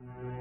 Thank you.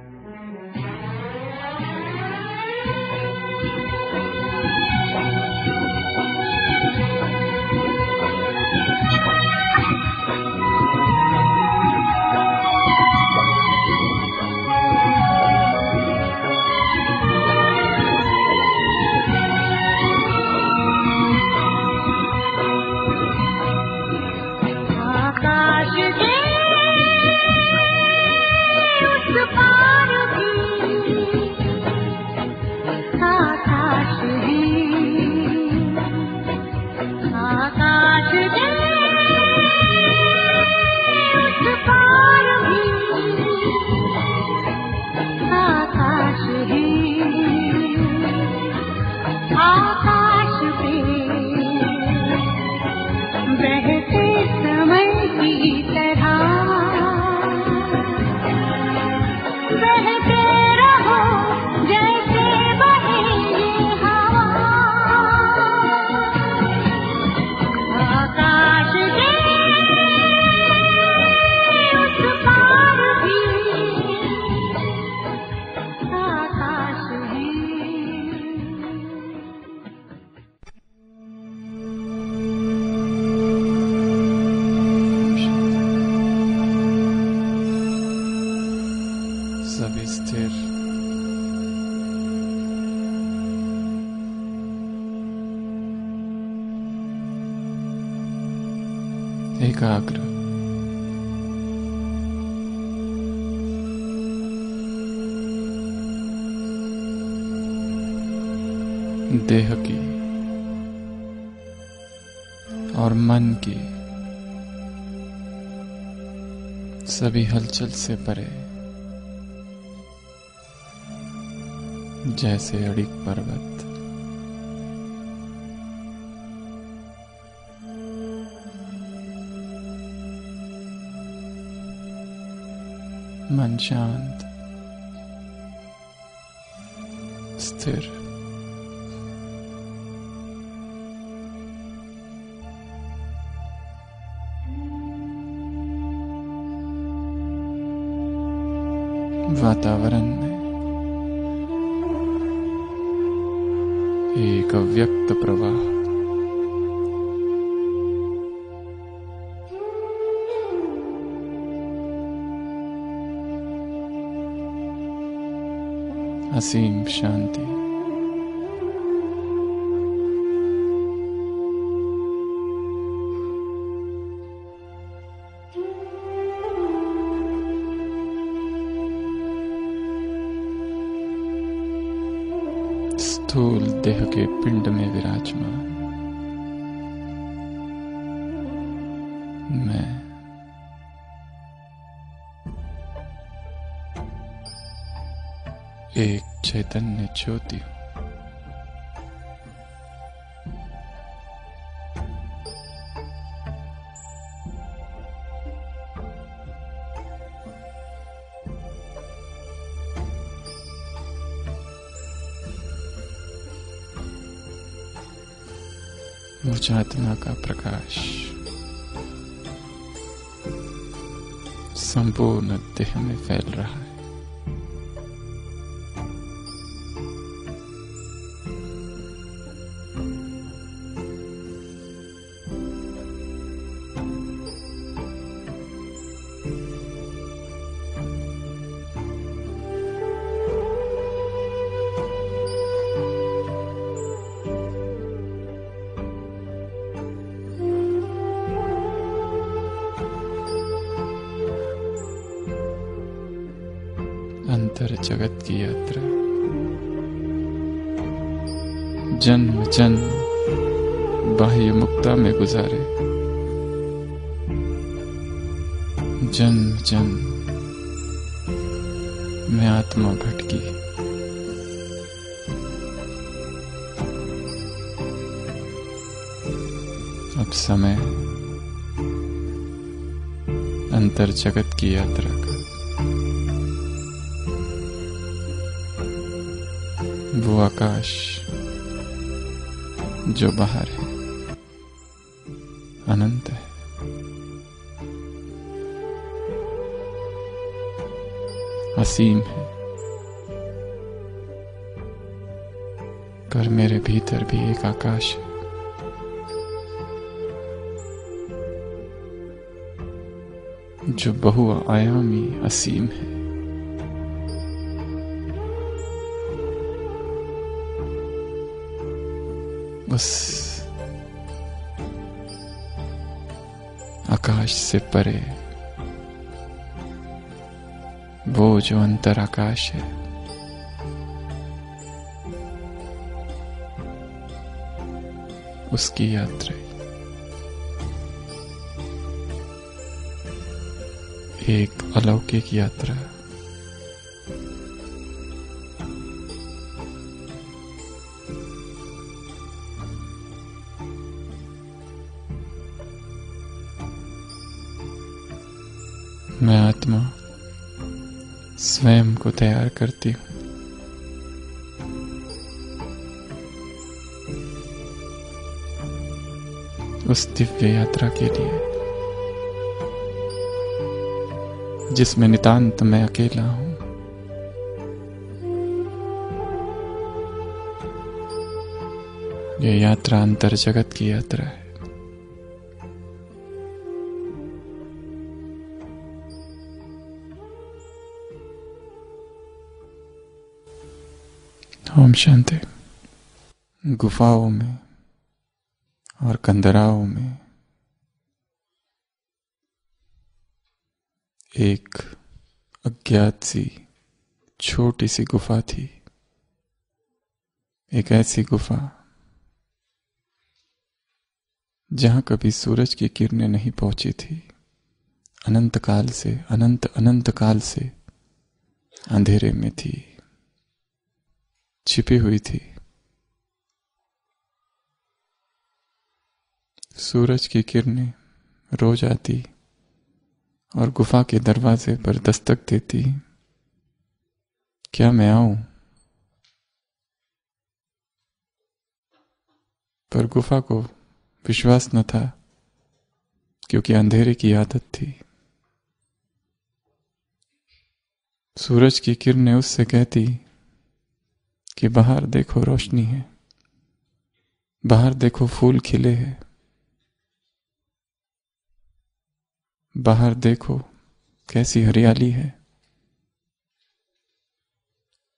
एकाग्र देह की और मन की सभी हलचल से परे जैसे अड़िक पर्वत मन शांत स्थिर वातावरण में एक अव्यक्त प्रवाह असीम शांति स्थूल देह के पिंड में विराजमान चैतन्य ज्योति हूं का प्रकाश संपूर्ण देह में फैल रहा है गुजारे जन्म जन्म में आत्मा भटकी अब समय अंतर जगत की यात्रा का वो आकाश जो बाहर है अनंत है असीम है पर मेरे भीतर भी एक आकाश है जो बहुआयामी असीम है उस आकाश से परे वो जो अंतर आकाश है उसकी यात्रा एक अलौकिक यात्रा करती हूँ उस दिव्य यात्रा के लिए जिसमें नितांत मैं अकेला हूं यह यात्रा अंतर जगत की यात्रा है ओम शांति गुफाओं में और कंदराओं में एक अज्ञात सी छोटी सी गुफा थी एक ऐसी गुफा जहां कभी सूरज की किरणें नहीं पहुंची थी अनंत काल से अनंत अनंत काल से अंधेरे में थी छिपी हुई थी सूरज की किरणें रोज आती और गुफा के दरवाजे पर दस्तक देती क्या मैं आऊं पर गुफा को विश्वास न था क्योंकि अंधेरे की आदत थी सूरज की किरणें उससे कहती कि बाहर देखो रोशनी है बाहर देखो फूल खिले हैं बाहर देखो कैसी हरियाली है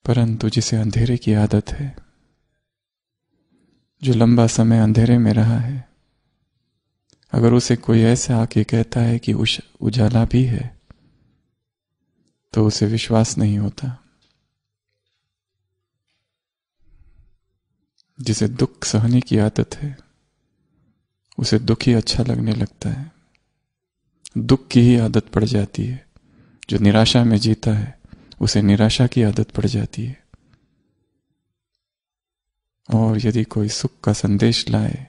परंतु जिसे अंधेरे की आदत है जो लंबा समय अंधेरे में रहा है अगर उसे कोई ऐसा आके कहता है कि उजाला भी है तो उसे विश्वास नहीं होता जिसे दुख सहने की आदत है उसे दुख ही अच्छा लगने लगता है दुख की ही आदत पड़ जाती है जो निराशा में जीता है उसे निराशा की आदत पड़ जाती है और यदि कोई सुख का संदेश लाए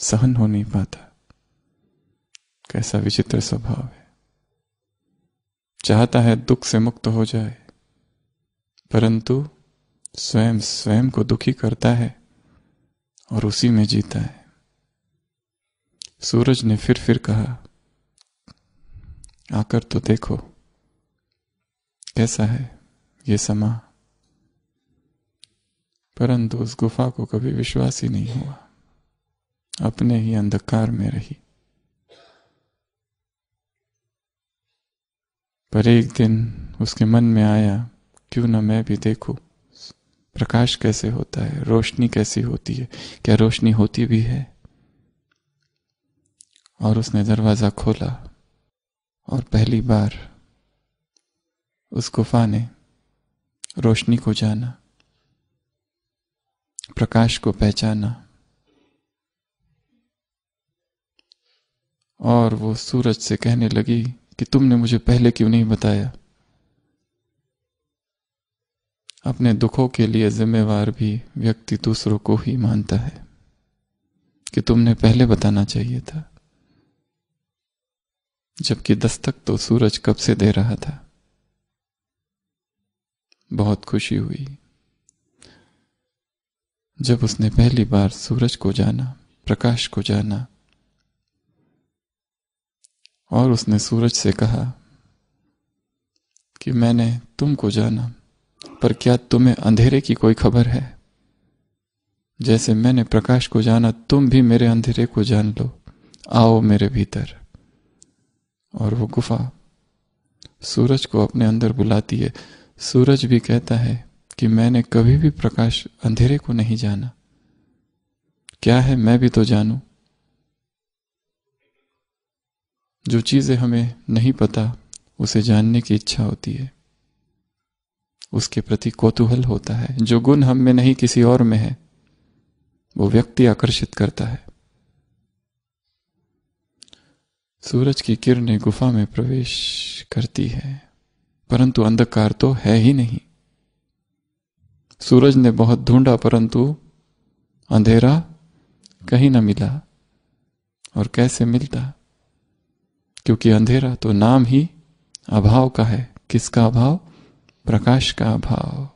सहन हो नहीं पाता कैसा विचित्र स्वभाव है चाहता है दुख से मुक्त हो जाए परंतु स्वयं स्वयं को दुखी करता है और उसी में जीता है सूरज ने फिर फिर कहा आकर तो देखो कैसा है ये समा परंतु उस गुफा को कभी विश्वास ही नहीं हुआ अपने ही अंधकार में रही पर एक दिन उसके मन में आया क्यों ना मैं भी देखूं प्रकाश कैसे होता है रोशनी कैसी होती है क्या रोशनी होती भी है और उसने दरवाज़ा खोला और पहली बार उस गुफा ने रोशनी को जाना प्रकाश को पहचाना और वो सूरज से कहने लगी कि तुमने मुझे पहले क्यों नहीं बताया अपने दुखों के लिए जिम्मेवार भी व्यक्ति दूसरों को ही मानता है कि तुमने पहले बताना चाहिए था जबकि दस्तक तो सूरज कब से दे रहा था बहुत खुशी हुई जब उसने पहली बार सूरज को जाना प्रकाश को जाना और उसने सूरज से कहा कि मैंने तुमको जाना पर क्या तुम्हें अंधेरे की कोई खबर है जैसे मैंने प्रकाश को जाना तुम भी मेरे अंधेरे को जान लो आओ मेरे भीतर और वो गुफा सूरज को अपने अंदर बुलाती है सूरज भी कहता है कि मैंने कभी भी प्रकाश अंधेरे को नहीं जाना क्या है मैं भी तो जानू जो चीज़ें हमें नहीं पता उसे जानने की इच्छा होती है उसके प्रति कौतूहल होता है जो गुण हम में नहीं किसी और में है वो व्यक्ति आकर्षित करता है सूरज की किरणें गुफा में प्रवेश करती है परंतु अंधकार तो है ही नहीं सूरज ने बहुत ढूंढा परंतु अंधेरा कहीं ना मिला और कैसे मिलता क्योंकि अंधेरा तो नाम ही अभाव का है किसका अभाव प्रकाश का अभाव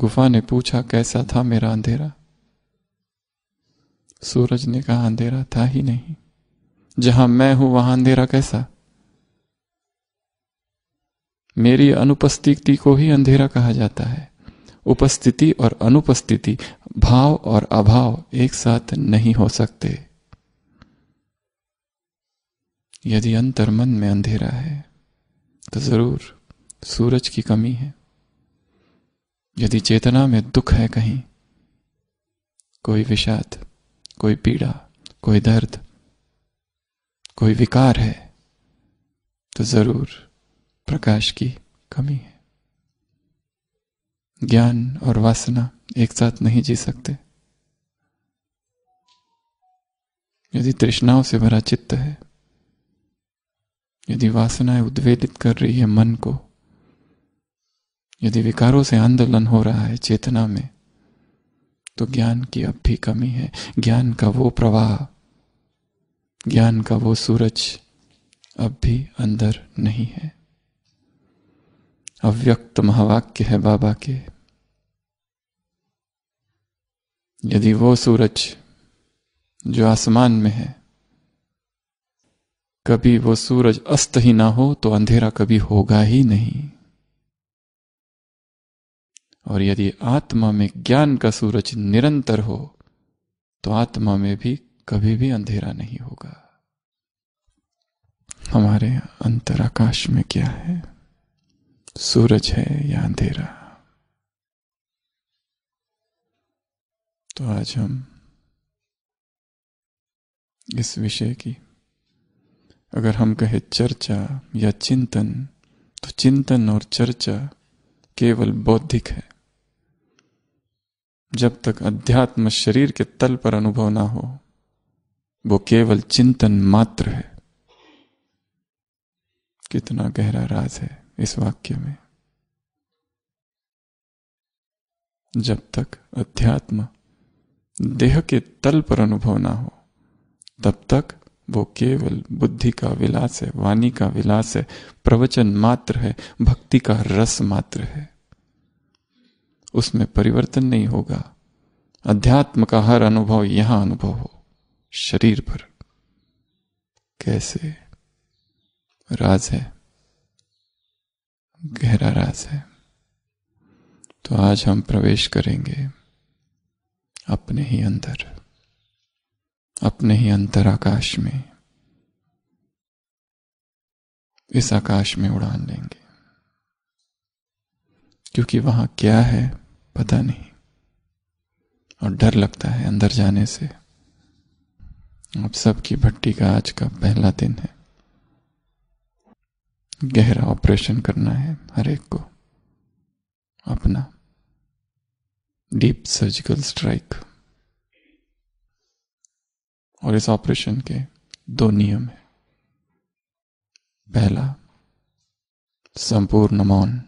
गुफा ने पूछा कैसा था मेरा अंधेरा सूरज ने कहा अंधेरा था ही नहीं जहां मैं हूं वहां अंधेरा कैसा मेरी अनुपस्थिति को ही अंधेरा कहा जाता है उपस्थिति और अनुपस्थिति भाव और अभाव एक साथ नहीं हो सकते यदि अंतर मन में अंधेरा है तो जरूर सूरज की कमी है यदि चेतना में दुख है कहीं कोई विषाद कोई पीड़ा कोई दर्द कोई विकार है तो जरूर प्रकाश की कमी है ज्ञान और वासना एक साथ नहीं जी सकते यदि तृष्णाओं से भरा चित्त है यदि वासनाएं उद्वेलित कर रही है मन को यदि विकारों से आंदोलन हो रहा है चेतना में तो ज्ञान की अब भी कमी है ज्ञान का वो प्रवाह ज्ञान का वो सूरज अब भी अंदर नहीं है अव्यक्त महावाक्य है बाबा के यदि वो सूरज जो आसमान में है कभी वो सूरज अस्त ही ना हो तो अंधेरा कभी होगा ही नहीं और यदि आत्मा में ज्ञान का सूरज निरंतर हो तो आत्मा में भी कभी भी अंधेरा नहीं होगा हमारे अंतर आकाश में क्या है सूरज है या अंधेरा तो आज हम इस विषय की अगर हम कहें चर्चा या चिंतन तो चिंतन और चर्चा केवल बौद्धिक है जब तक अध्यात्म शरीर के तल पर अनुभव ना हो वो केवल चिंतन मात्र है कितना गहरा राज है इस वाक्य में जब तक अध्यात्म देह के तल पर अनुभव ना हो तब तक वो केवल बुद्धि का विलास है वाणी का विलास है प्रवचन मात्र है भक्ति का रस मात्र है उसमें परिवर्तन नहीं होगा अध्यात्म का हर अनुभव यहां अनुभव हो शरीर पर कैसे राज है गहरा राज है तो आज हम प्रवेश करेंगे अपने ही अंदर अपने ही अंतर आकाश में इस आकाश में उड़ान लेंगे क्योंकि वहां क्या है पता नहीं और डर लगता है अंदर जाने से आप सबकी भट्टी का आज का पहला दिन है गहरा ऑपरेशन करना है हर एक को अपना डीप सर्जिकल स्ट्राइक और इस ऑपरेशन के दो नियम है पहला संपूर्ण मौन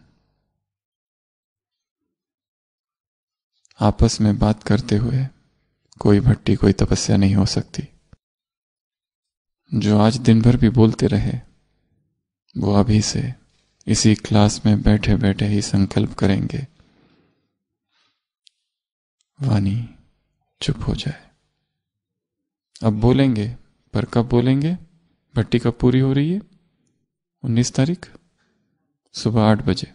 आपस में बात करते हुए कोई भट्टी कोई तपस्या नहीं हो सकती जो आज दिन भर भी बोलते रहे वो अभी से इसी क्लास में बैठे बैठे ही संकल्प करेंगे वानी चुप हो जाए अब बोलेंगे पर कब बोलेंगे भट्टी कब पूरी हो रही है उन्नीस तारीख सुबह आठ बजे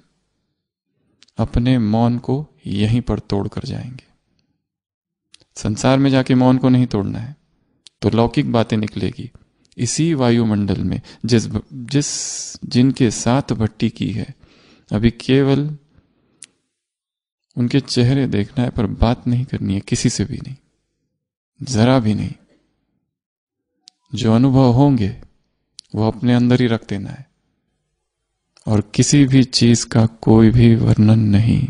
अपने मौन को यहीं पर तोड़ कर जाएंगे संसार में जाके मौन को नहीं तोड़ना है तो लौकिक बातें निकलेगी इसी वायुमंडल में जिस जिस जिनके साथ भट्टी की है अभी केवल उनके चेहरे देखना है पर बात नहीं करनी है किसी से भी नहीं जरा भी नहीं जो अनुभव होंगे वो अपने अंदर ही रख देना है और किसी भी चीज का कोई भी वर्णन नहीं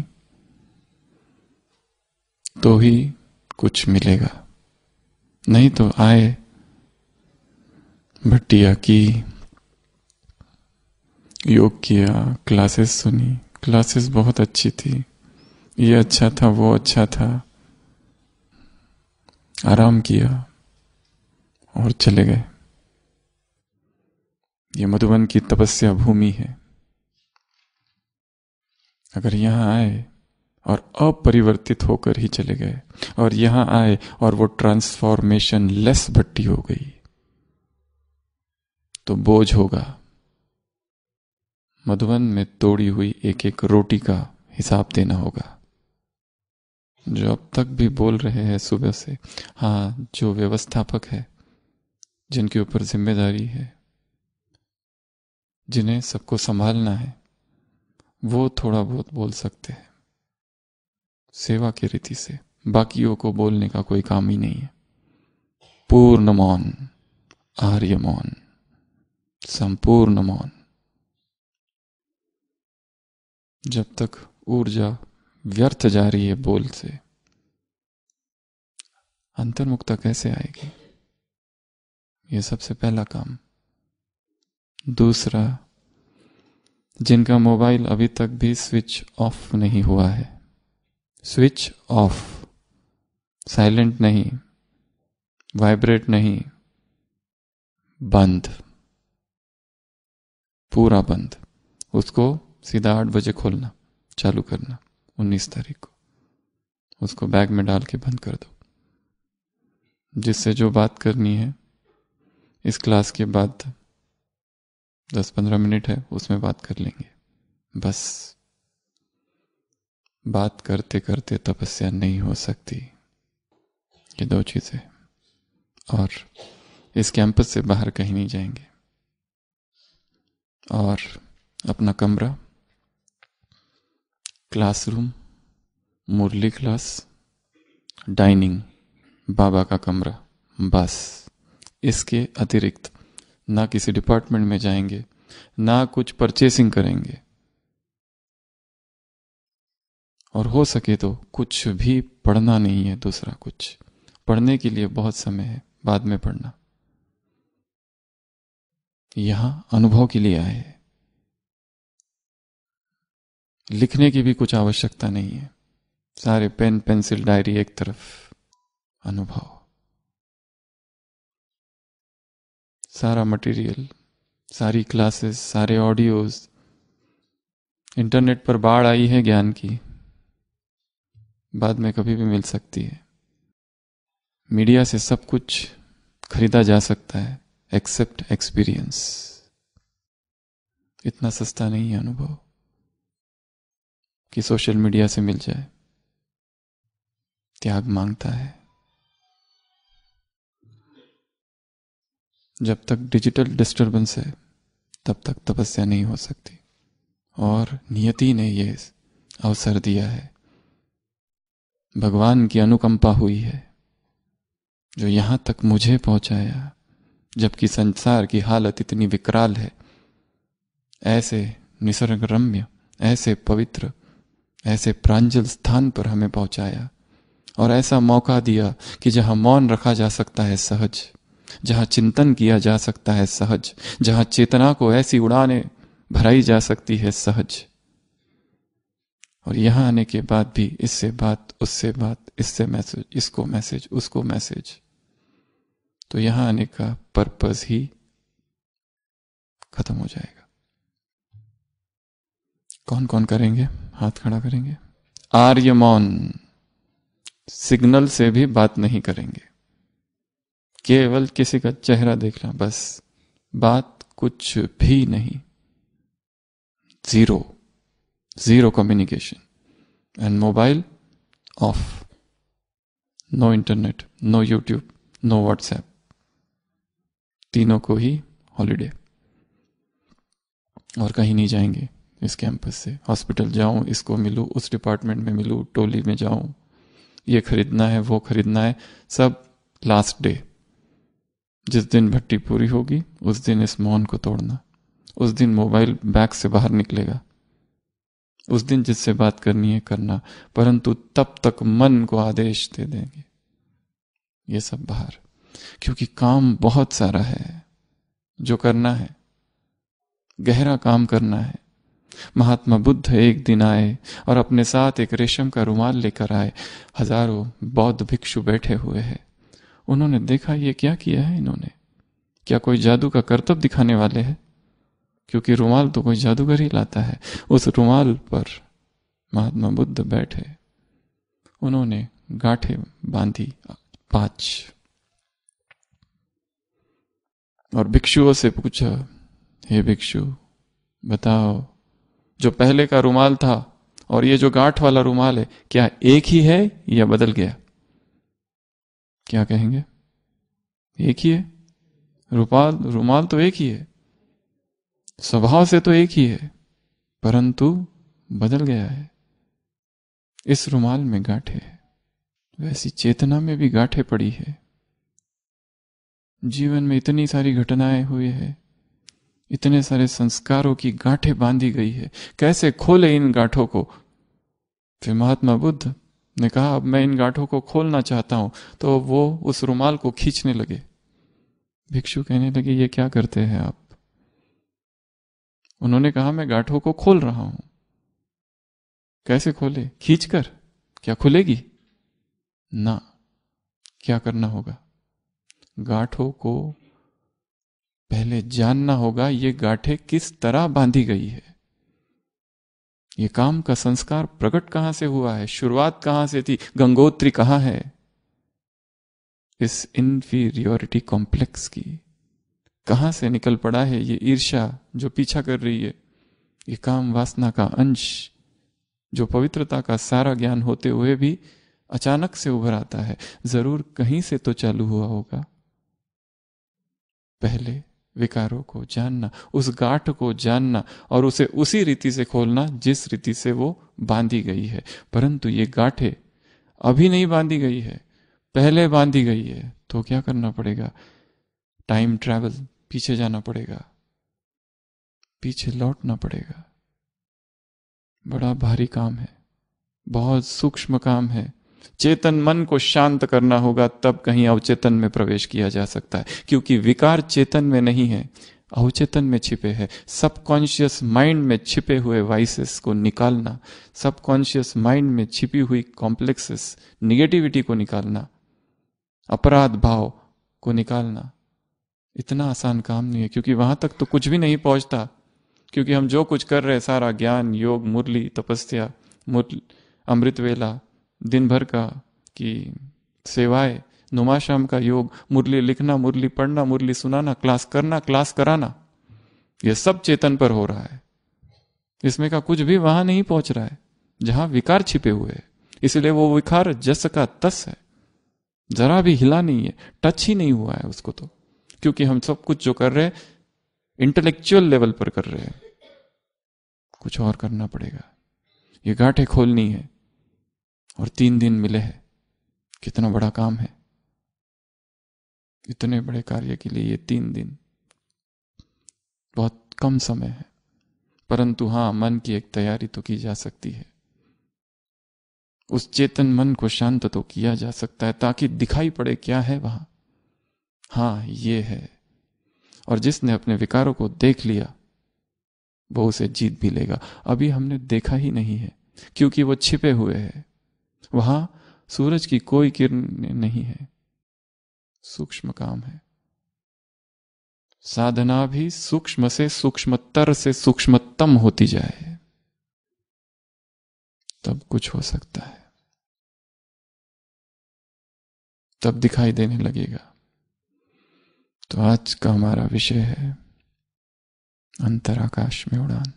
तो ही कुछ मिलेगा नहीं तो आए भट्टिया की योग किया क्लासेस सुनी क्लासेस बहुत अच्छी थी ये अच्छा था वो अच्छा था आराम किया और चले गए ये मधुबन की तपस्या भूमि है अगर यहाँ आए और अपरिवर्तित होकर ही चले गए और यहाँ आए और वो ट्रांसफॉर्मेशन लेस भट्टी हो गई तो बोझ होगा मधुबन में तोड़ी हुई एक एक रोटी का हिसाब देना होगा जो अब तक भी बोल रहे हैं सुबह से हाँ जो व्यवस्थापक है जिनके ऊपर जिम्मेदारी है जिन्हें सबको संभालना है वो थोड़ा बहुत बोल सकते हैं सेवा के रीति से बाकियों को बोलने का कोई काम ही नहीं है पूर्ण मौन आर्य मौन संपूर्ण मौन जब तक ऊर्जा व्यर्थ जा रही है बोल से अंतर्मुक्ता कैसे आएगी ये सबसे पहला काम दूसरा जिनका मोबाइल अभी तक भी स्विच ऑफ नहीं हुआ है स्विच ऑफ साइलेंट नहीं वाइब्रेट नहीं बंद पूरा बंद उसको सीधा आठ बजे खोलना चालू करना उन्नीस तारीख को उसको बैग में डाल के बंद कर दो जिससे जो बात करनी है इस क्लास के बाद दस पंद्रह मिनट है उसमें बात कर लेंगे बस बात करते करते तपस्या नहीं हो सकती ये दो चीज़ें और इस कैंपस से बाहर कहीं नहीं जाएंगे और अपना कमरा classroom Murli class dining Baba का कमरा बस इसके अतिरिक्त ना किसी डिपार्टमेंट में जाएंगे ना कुछ परचेसिंग करेंगे और हो सके तो कुछ भी पढ़ना नहीं है दूसरा कुछ पढ़ने के लिए बहुत समय है बाद में पढ़ना यहां अनुभव के लिए आए हैं लिखने की भी कुछ आवश्यकता नहीं है सारे पेन पेंसिल डायरी एक तरफ अनुभव सारा मटेरियल सारी क्लासेस सारे ऑडियोज इंटरनेट पर बाढ़ आई है ज्ञान की बाद में कभी भी मिल सकती है मीडिया से सब कुछ खरीदा जा सकता है एक्सेप्ट एक्सपीरियंस इतना सस्ता नहीं है अनुभव कि सोशल मीडिया से मिल जाए त्याग मांगता है जब तक डिजिटल डिस्टरबेंस है तब तक तपस्या नहीं हो सकती और नियति ने यह अवसर दिया है भगवान की अनुकंपा हुई है जो यहाँ तक मुझे पहुँचाया जबकि संसार की हालत इतनी विकराल है ऐसे निसर्ग रम्य ऐसे पवित्र ऐसे प्रांजल स्थान पर हमें पहुँचाया और ऐसा मौका दिया कि जहाँ मौन रखा जा सकता है सहज जहां चिंतन किया जा सकता है सहज जहां चेतना को ऐसी उड़ाने भराई जा सकती है सहज और यहां आने के बाद भी इससे बात उससे बात इससे मैसेज इसको मैसेज उसको मैसेज तो यहां आने का पर्पज ही खत्म हो जाएगा कौन कौन करेंगे हाथ खड़ा करेंगे आर्यमौन सिग्नल से भी बात नहीं करेंगे केवल किसी का चेहरा देखना बस बात कुछ भी नहीं zero zero communication and mobile off no internet no YouTube no WhatsApp तीनों को ही हॉलीडे और कहीं नहीं जाएंगे इस कैंपस से हॉस्पिटल जाऊं इसको मिलूं उस डिपार्टमेंट में मिलूं टोली में जाऊं ये खरीदना है वो खरीदना है सब लास्ट डे जिस दिन भट्टी पूरी होगी उस दिन इस मौन को तोड़ना उस दिन मोबाइल बैग से बाहर निकलेगा उस दिन जिससे बात करनी है करना परंतु तब तक मन को आदेश दे देंगे ये सब बाहर क्योंकि काम बहुत सारा है जो करना है गहरा काम करना है महात्मा बुद्ध एक दिन आए और अपने साथ एक रेशम का रुमाल लेकर आए हजारों बौद्ध भिक्षु बैठे हुए हैं उन्होंने देखा ये क्या किया है इन्होंने क्या कोई जादू का कर्तव्य दिखाने वाले है क्योंकि रुमाल तो कोई जादूगर ही लाता है उस रुमाल पर महात्मा बुद्ध बैठे उन्होंने गांठे बांधी पांच और भिक्षुओं से पूछा हे भिक्षु बताओ जो पहले का रुमाल था और ये जो गांठ वाला रुमाल है क्या एक ही है या बदल गया क्या कहेंगे एक ही है रूपाल रुमाल तो एक ही है स्वभाव से तो एक ही है परंतु बदल गया है इस रुमाल में गांठे है वैसी चेतना में भी गांठे पड़ी है जीवन में इतनी सारी घटनाएं हुई है इतने सारे संस्कारों की गांठे बांधी गई है कैसे खोले इन गांठों को फिर महात्मा बुद्ध ने कहा अब मैं इन गांठों को खोलना चाहता हूं तो वो उस रुमाल को खींचने लगे भिक्षु कहने लगे ये क्या करते हैं आप उन्होंने कहा मैं गांठों को खोल रहा हूं कैसे खोले खींच कर क्या खुलेगी ना क्या करना होगा गांठों को पहले जानना होगा ये गांठें किस तरह बांधी गई है ये काम का संस्कार प्रकट कहां से हुआ है शुरुआत कहां से थी गंगोत्री कहां है इस इंफीरियोरिटी कॉम्प्लेक्स की कहां से निकल पड़ा है ये ईर्षा जो पीछा कर रही है ये काम वासना का अंश जो पवित्रता का सारा ज्ञान होते हुए भी अचानक से उभर आता है जरूर कहीं से तो चालू हुआ होगा पहले विकारों को जानना उस गांठ को जानना और उसे उसी रीति से खोलना जिस रीति से वो बांधी गई है परंतु ये गांठे अभी नहीं बांधी गई है पहले बांधी गई है तो क्या करना पड़ेगा टाइम ट्रैवल पीछे जाना पड़ेगा पीछे लौटना पड़ेगा बड़ा भारी काम है बहुत सूक्ष्म काम है चेतन मन को शांत करना होगा तब कहीं अवचेतन में प्रवेश किया जा सकता है क्योंकि विकार चेतन में नहीं है अवचेतन में छिपे है सबकॉन्शियस माइंड में छिपे हुए वाइसेस को निकालना सबकॉन्शियस माइंड में छिपी हुई कॉम्प्लेक्सेस निगेटिविटी को निकालना अपराध भाव को निकालना इतना आसान काम नहीं है क्योंकि वहां तक तो कुछ भी नहीं पहुंचता क्योंकि हम जो कुछ कर रहे हैं सारा ज्ञान योग मुरली तपस्या मुरली अमृत वेला दिन भर का कि सेवाएं नुमा शाम का योग मुरली लिखना मुरली पढ़ना मुरली सुनाना क्लास करना क्लास कराना यह सब चेतन पर हो रहा है इसमें का कुछ भी वहां नहीं पहुंच रहा है जहां विकार छिपे हुए हैं इसलिए वो विकार जस का तस है जरा भी हिला नहीं है टच ही नहीं हुआ है उसको तो क्योंकि हम सब कुछ जो कर रहे हैं इंटेलेक्चुअल लेवल पर कर रहे हैं कुछ और करना पड़ेगा ये गांठें खोलनी है और तीन दिन मिले हैं कितना बड़ा काम है इतने बड़े कार्य के लिए ये तीन दिन बहुत कम समय है परंतु हां मन की एक तैयारी तो की जा सकती है उस चेतन मन को शांत तो किया जा सकता है ताकि दिखाई पड़े क्या है वहां हां ये है और जिसने अपने विकारों को देख लिया वो उसे जीत भी लेगा अभी हमने देखा ही नहीं है क्योंकि वो छिपे हुए हैं वहां सूरज की कोई किरण नहीं है सूक्ष्म काम है साधना भी सूक्ष्म से सूक्ष्मतर से सूक्ष्मतम होती जाए तब कुछ हो सकता है तब दिखाई देने लगेगा तो आज का हमारा विषय है अंतराकाश में उड़ान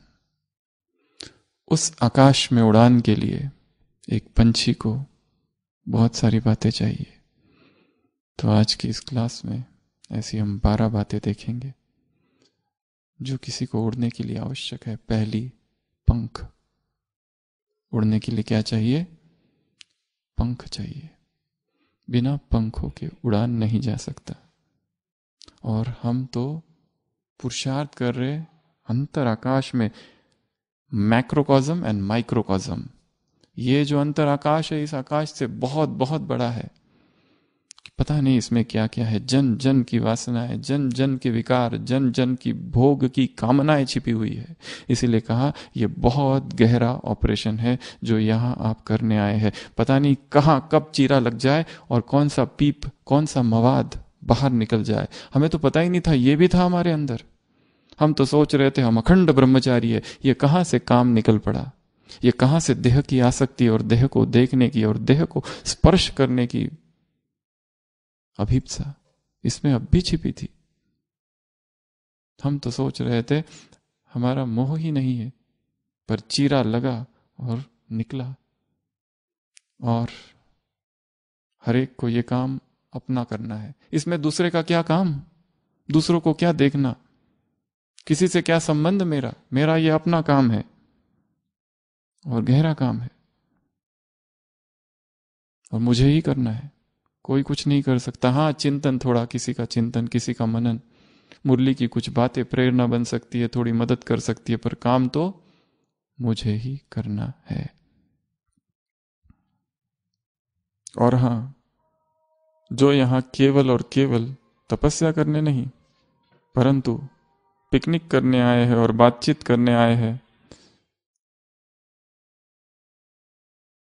उस आकाश में उड़ान के लिए एक पंछी को बहुत सारी बातें चाहिए तो आज की इस क्लास में ऐसी हम बारह बातें देखेंगे जो किसी को उड़ने के लिए आवश्यक है पहली पंख उड़ने के लिए क्या चाहिए पंख चाहिए बिना पंखों के उड़ान नहीं जा सकता और हम तो पुरुषार्थ कर रहे अंतर आकाश में मैक्रोकॉजम एंड माइक्रोकॉजम ये जो अंतर आकाश है इस आकाश से बहुत बहुत बड़ा है पता नहीं इसमें क्या क्या है जन जन की वासना है जन जन के विकार जन जन की भोग की कामनाएं छिपी हुई है इसीलिए कहा यह बहुत गहरा ऑपरेशन है जो यहां आप करने आए हैं पता नहीं कहाँ कब चीरा लग जाए और कौन सा पीप कौन सा मवाद बाहर निकल जाए हमें तो पता ही नहीं था ये भी था हमारे अंदर हम तो सोच रहे थे हम अखंड ब्रह्मचारी है ये कहाँ से काम निकल पड़ा ये कहां से देह की आसक्ति और देह को देखने की और देह को स्पर्श करने की अभिपसा इसमें अब भी छिपी थी हम तो सोच रहे थे हमारा मोह ही नहीं है पर चीरा लगा और निकला और हरेक को यह काम अपना करना है इसमें दूसरे का क्या काम दूसरों को क्या देखना किसी से क्या संबंध मेरा मेरा यह अपना काम है और गहरा काम है और मुझे ही करना है कोई कुछ नहीं कर सकता हाँ चिंतन थोड़ा किसी का चिंतन किसी का मनन मुरली की कुछ बातें प्रेरणा बन सकती है थोड़ी मदद कर सकती है पर काम तो मुझे ही करना है और हाँ जो यहाँ केवल और केवल तपस्या करने नहीं परंतु पिकनिक करने आए हैं और बातचीत करने आए हैं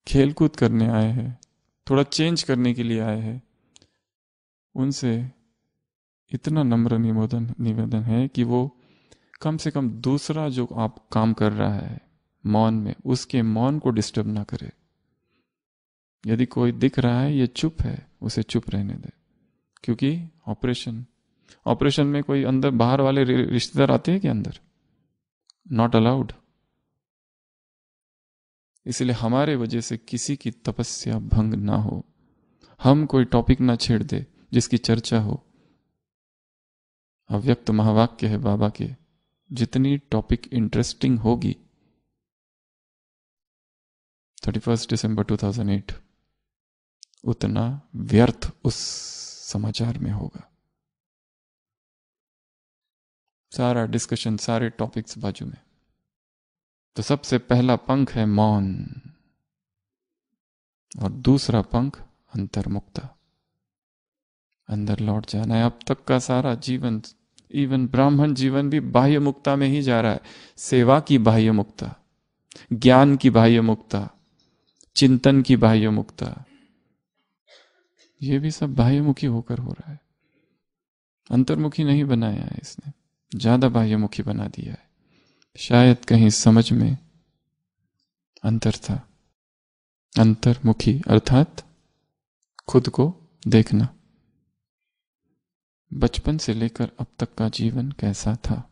खेल कूद करने आए हैं थोड़ा चेंज करने के लिए आए हैं उनसे इतना नम्र निवेदन निवेदन है कि वो कम से कम दूसरा जो आप काम कर रहा है मौन में उसके मौन को डिस्टर्ब ना करे यदि कोई दिख रहा है ये चुप है उसे चुप रहने दे क्योंकि ऑपरेशन ऑपरेशन में कोई अंदर बाहर वाले रिश्तेदार आते हैं क्या अंदर नॉट अलाउड इसलिए हमारे वजह से किसी की तपस्या भंग ना हो हम कोई टॉपिक ना छेड़ दे जिसकी चर्चा हो अव्यक्त महावाक्य है बाबा के जितनी टॉपिक इंटरेस्टिंग होगी 31 दिसंबर 2008 उतना व्यर्थ उस समाचार में होगा सारा डिस्कशन सारे टॉपिक्स बाजू में तो सबसे पहला पंख है मौन और दूसरा पंख अंतर्मुक्ता अंदर लौट जाना है अब तक का सारा जीवन इवन ब्राह्मण जीवन भी बाह्य मुक्ता में ही जा रहा है सेवा की बाह्य मुक्ता ज्ञान की बाह्य मुक्ता चिंतन की बाह्य मुक्ता ये भी सब बाह्यमुखी होकर हो रहा है अंतर्मुखी नहीं बनाया है इसने ज्यादा बाह्यमुखी बना दिया है शायद कहीं समझ में अंतर था अंतर्मुखी अर्थात खुद को देखना बचपन से लेकर अब तक का जीवन कैसा था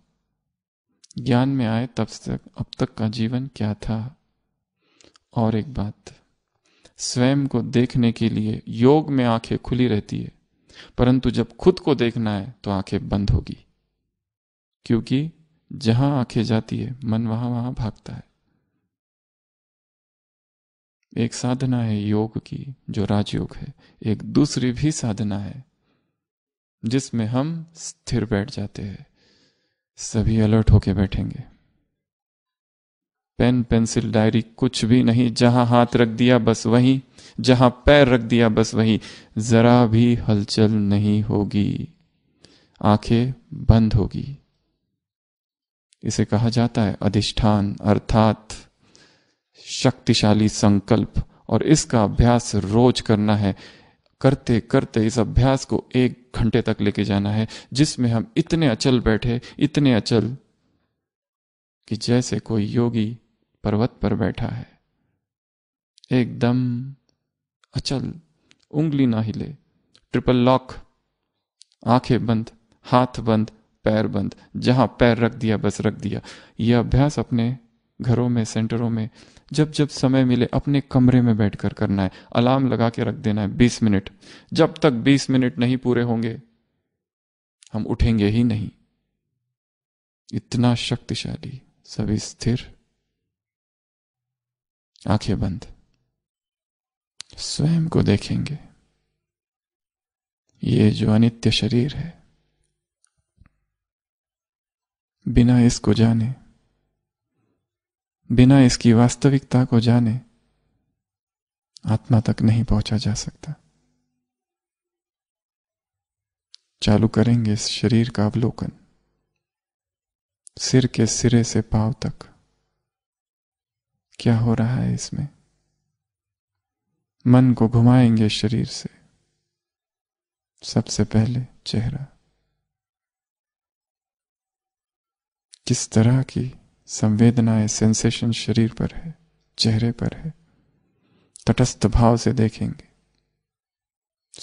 ज्ञान में आए तब तक अब तक का जीवन क्या था और एक बात स्वयं को देखने के लिए योग में आंखें खुली रहती है परंतु जब खुद को देखना है तो आंखें बंद होगी क्योंकि जहां आंखें जाती है मन वहां वहां भागता है एक साधना है योग की जो राजयोग है एक दूसरी भी साधना है जिसमें हम स्थिर बैठ जाते हैं सभी अलर्ट होके बैठेंगे पेन पेंसिल डायरी कुछ भी नहीं जहां हाथ रख दिया बस वहीं जहां पैर रख दिया बस वहीं जरा भी हलचल नहीं होगी आंखें बंद होगी इसे कहा जाता है अधिष्ठान अर्थात शक्तिशाली संकल्प और इसका अभ्यास रोज करना है करते करते इस अभ्यास को एक घंटे तक लेके जाना है जिसमें हम इतने अचल बैठे इतने अचल कि जैसे कोई योगी पर्वत पर बैठा है एकदम अचल उंगली ना हिले ट्रिपल लॉक आंखें बंद हाथ बंद पैर बंद जहां पैर रख दिया बस रख दिया यह अभ्यास अपने घरों में सेंटरों में जब जब समय मिले अपने कमरे में बैठकर करना है अलार्म लगा के रख देना है बीस मिनट जब तक बीस मिनट नहीं पूरे होंगे हम उठेंगे ही नहीं इतना शक्तिशाली सभी स्थिर आंखें बंद स्वयं को देखेंगे ये जो अनित्य शरीर है बिना इसको जाने बिना इसकी वास्तविकता को जाने आत्मा तक नहीं पहुंचा जा सकता चालू करेंगे इस शरीर का अवलोकन सिर के सिरे से पाव तक क्या हो रहा है इसमें मन को घुमाएंगे शरीर से सबसे पहले चेहरा किस तरह की संवेदनाएं सेंसेशन शरीर पर है चेहरे पर है तटस्थ भाव से देखेंगे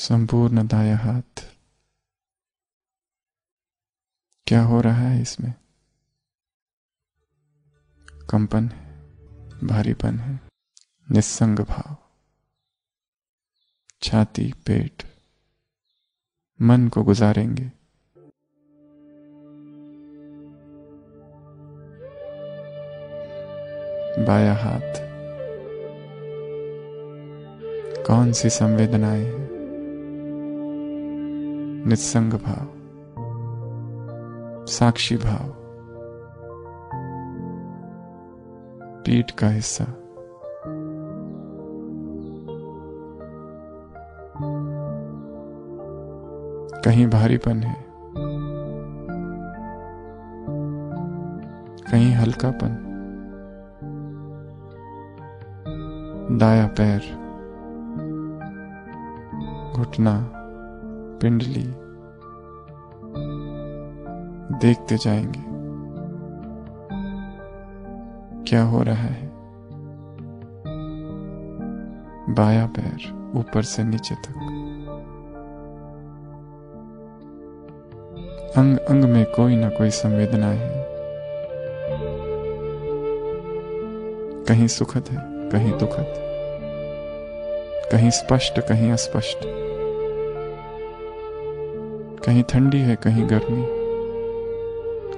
संपूर्ण दाया हाथ क्या हो रहा है इसमें कंपन है भारीपन है निस्संग भाव छाती पेट मन को गुजारेंगे बाया हाथ कौन सी संवेदनाएं हैं निसंग भाव साक्षी भाव पीठ का हिस्सा कहीं भारीपन है कहीं हल्कापन दाया पैर घुटना पिंडली देखते जाएंगे क्या हो रहा है बाया पैर ऊपर से नीचे तक अंग अंग में कोई ना कोई संवेदना है कहीं सुखद है कहीं दुखद है कहीं स्पष्ट कहीं अस्पष्ट कहीं ठंडी है कहीं गर्मी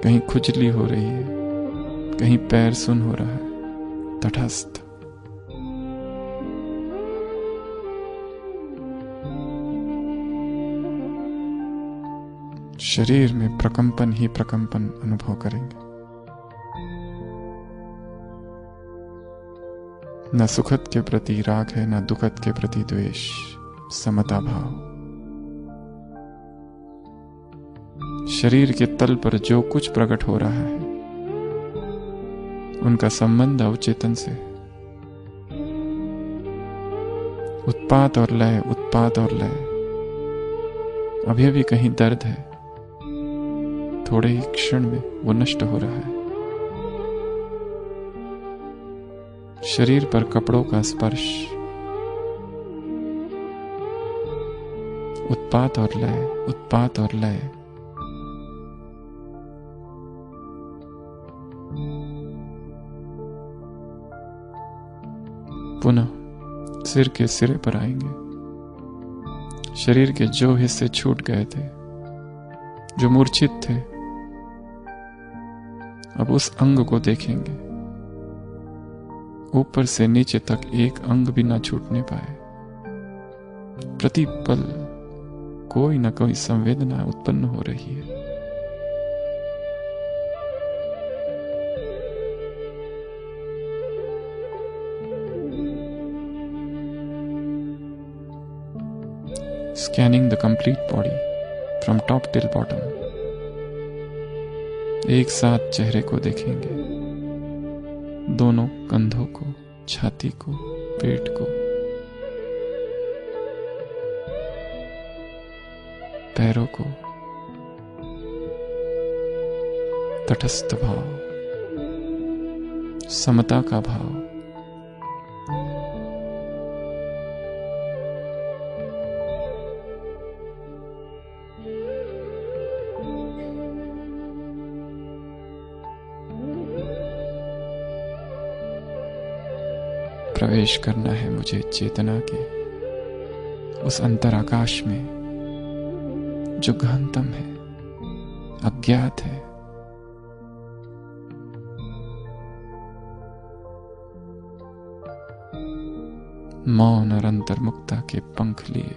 कहीं खुजली हो रही है कहीं पैर सुन हो रहा है तटस्थ शरीर में प्रकंपन ही प्रकंपन अनुभव करेंगे न सुखद के प्रति राग है न दुखद के प्रति द्वेष समता भाव शरीर के तल पर जो कुछ प्रकट हो रहा है उनका संबंध अवचेतन से उत्पात और लय उत्पात और लय अभी अभी कहीं दर्द है थोड़े ही क्षण में वो नष्ट हो रहा है शरीर पर कपड़ों का स्पर्श उत्पात और लय उत्पात और लय पुनः सिर के सिरे पर आएंगे शरीर के जो हिस्से छूट गए थे जो मूर्छित थे अब उस अंग को देखेंगे ऊपर से नीचे तक एक अंग भी ना छूटने पाए प्रतिपल कोई ना कोई संवेदना उत्पन्न हो रही है scanning the complete body from top till bottom एक साथ चेहरे को देखेंगे दोनों कंधों को छाती को पेट को पैरों को तटस्थ भाव समता का भाव प्रवेश करना है मुझे चेतना के उस अंतराकाश में जो गहनतम है अज्ञात है मौन और अंतर्मुक्ता के पंख लिए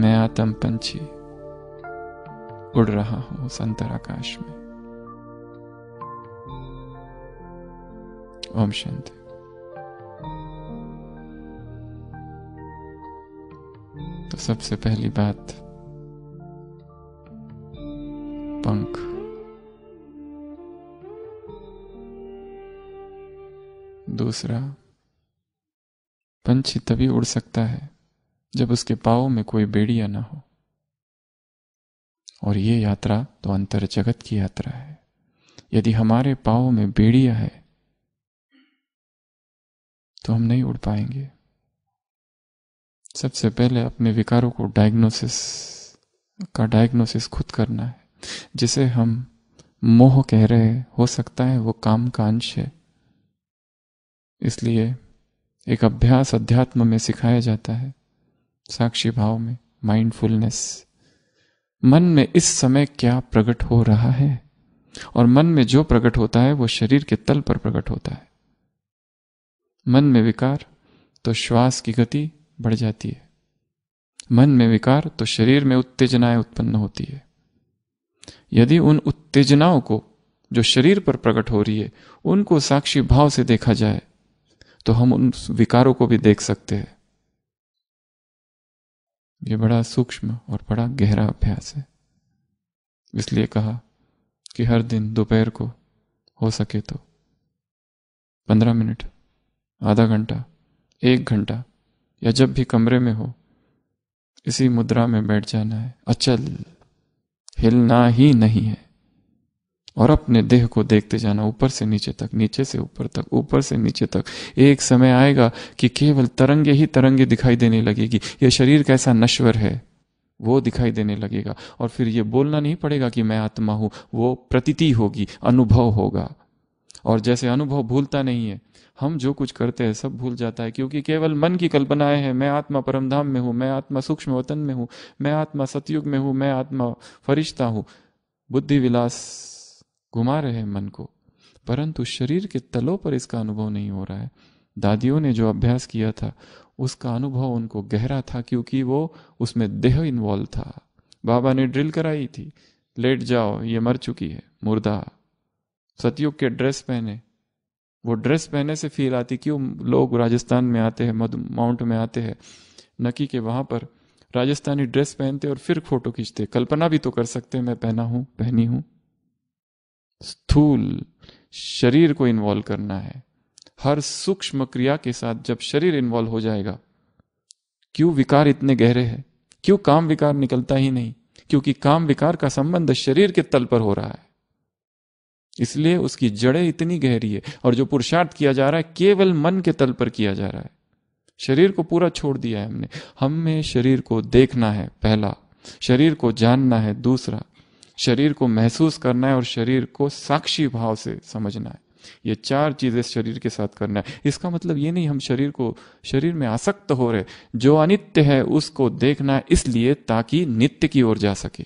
मैं आतम पंछी उड़ रहा हूं उस अंतराकाश में ओम शांति सबसे पहली बात पंख दूसरा पंछी तभी उड़ सकता है जब उसके पाओ में कोई बेड़िया ना हो और ये यात्रा तो अंतर जगत की यात्रा है यदि हमारे पाओ में बेड़िया है तो हम नहीं उड़ पाएंगे सबसे पहले अपने विकारों को डायग्नोसिस का डायग्नोसिस खुद करना है जिसे हम मोह कह रहे हो सकता है वो काम का अंश है इसलिए एक अभ्यास अध्यात्म में सिखाया जाता है साक्षी भाव में माइंडफुलनेस मन में इस समय क्या प्रकट हो रहा है और मन में जो प्रकट होता है वो शरीर के तल पर प्रकट होता है मन में विकार तो श्वास की गति बढ़ जाती है मन में विकार तो शरीर में उत्तेजनाएं उत्पन्न होती है यदि उन उत्तेजनाओं को जो शरीर पर प्रकट हो रही है उनको साक्षी भाव से देखा जाए तो हम उन विकारों को भी देख सकते हैं ये बड़ा सूक्ष्म और बड़ा गहरा अभ्यास है इसलिए कहा कि हर दिन दोपहर को हो सके तो पंद्रह मिनट आधा घंटा एक घंटा या जब भी कमरे में हो इसी मुद्रा में बैठ जाना है अचल हिलना ही नहीं है और अपने देह को देखते जाना ऊपर से नीचे तक नीचे से ऊपर तक ऊपर से नीचे तक एक समय आएगा कि केवल तरंगे ही तरंगे दिखाई देने लगेगी यह शरीर कैसा नश्वर है वो दिखाई देने लगेगा और फिर ये बोलना नहीं पड़ेगा कि मैं आत्मा हूं वो प्रतीति होगी अनुभव होगा और जैसे अनुभव भूलता नहीं है हम जो कुछ करते हैं सब भूल जाता है क्योंकि केवल मन की कल्पनाएं हैं मैं आत्मा परमधाम में हूँ मैं आत्मा सूक्ष्म वतन में हूँ मैं आत्मा सतयुग में हूँ मैं आत्मा फरिश्ता हूँ बुद्धि विलास घुमा रहे हैं मन को परंतु शरीर के तलों पर इसका अनुभव नहीं हो रहा है दादियों ने जो अभ्यास किया था उसका अनुभव उनको गहरा था क्योंकि वो उसमें देह इन्वॉल्व था बाबा ने ड्रिल कराई थी लेट जाओ ये मर चुकी है मुर्दा सतयुग के ड्रेस पहने वो ड्रेस पहने से फील आती क्यों लोग राजस्थान में आते हैं मधु माउंट में आते हैं नकी के वहां पर राजस्थानी ड्रेस पहनते और फिर फोटो खींचते कल्पना भी तो कर सकते मैं पहना हूं पहनी हूं स्थूल शरीर को इन्वॉल्व करना है हर सूक्ष्म क्रिया के साथ जब शरीर इन्वॉल्व हो जाएगा क्यों विकार इतने गहरे हैं क्यों काम विकार निकलता ही नहीं क्योंकि काम विकार का संबंध शरीर के तल पर हो रहा है इसलिए उसकी जड़ें इतनी गहरी है और जो पुरुषार्थ किया जा रहा है केवल मन के तल पर किया जा रहा है शरीर को पूरा छोड़ दिया है हमने हमें शरीर को देखना है पहला शरीर को जानना है दूसरा शरीर को महसूस करना है और शरीर को साक्षी भाव से समझना है ये चार चीजें शरीर के साथ करना है इसका मतलब ये नहीं हम शरीर को शरीर में आसक्त हो रहे जो अनित्य है उसको देखना है इसलिए ताकि नित्य की ओर जा सके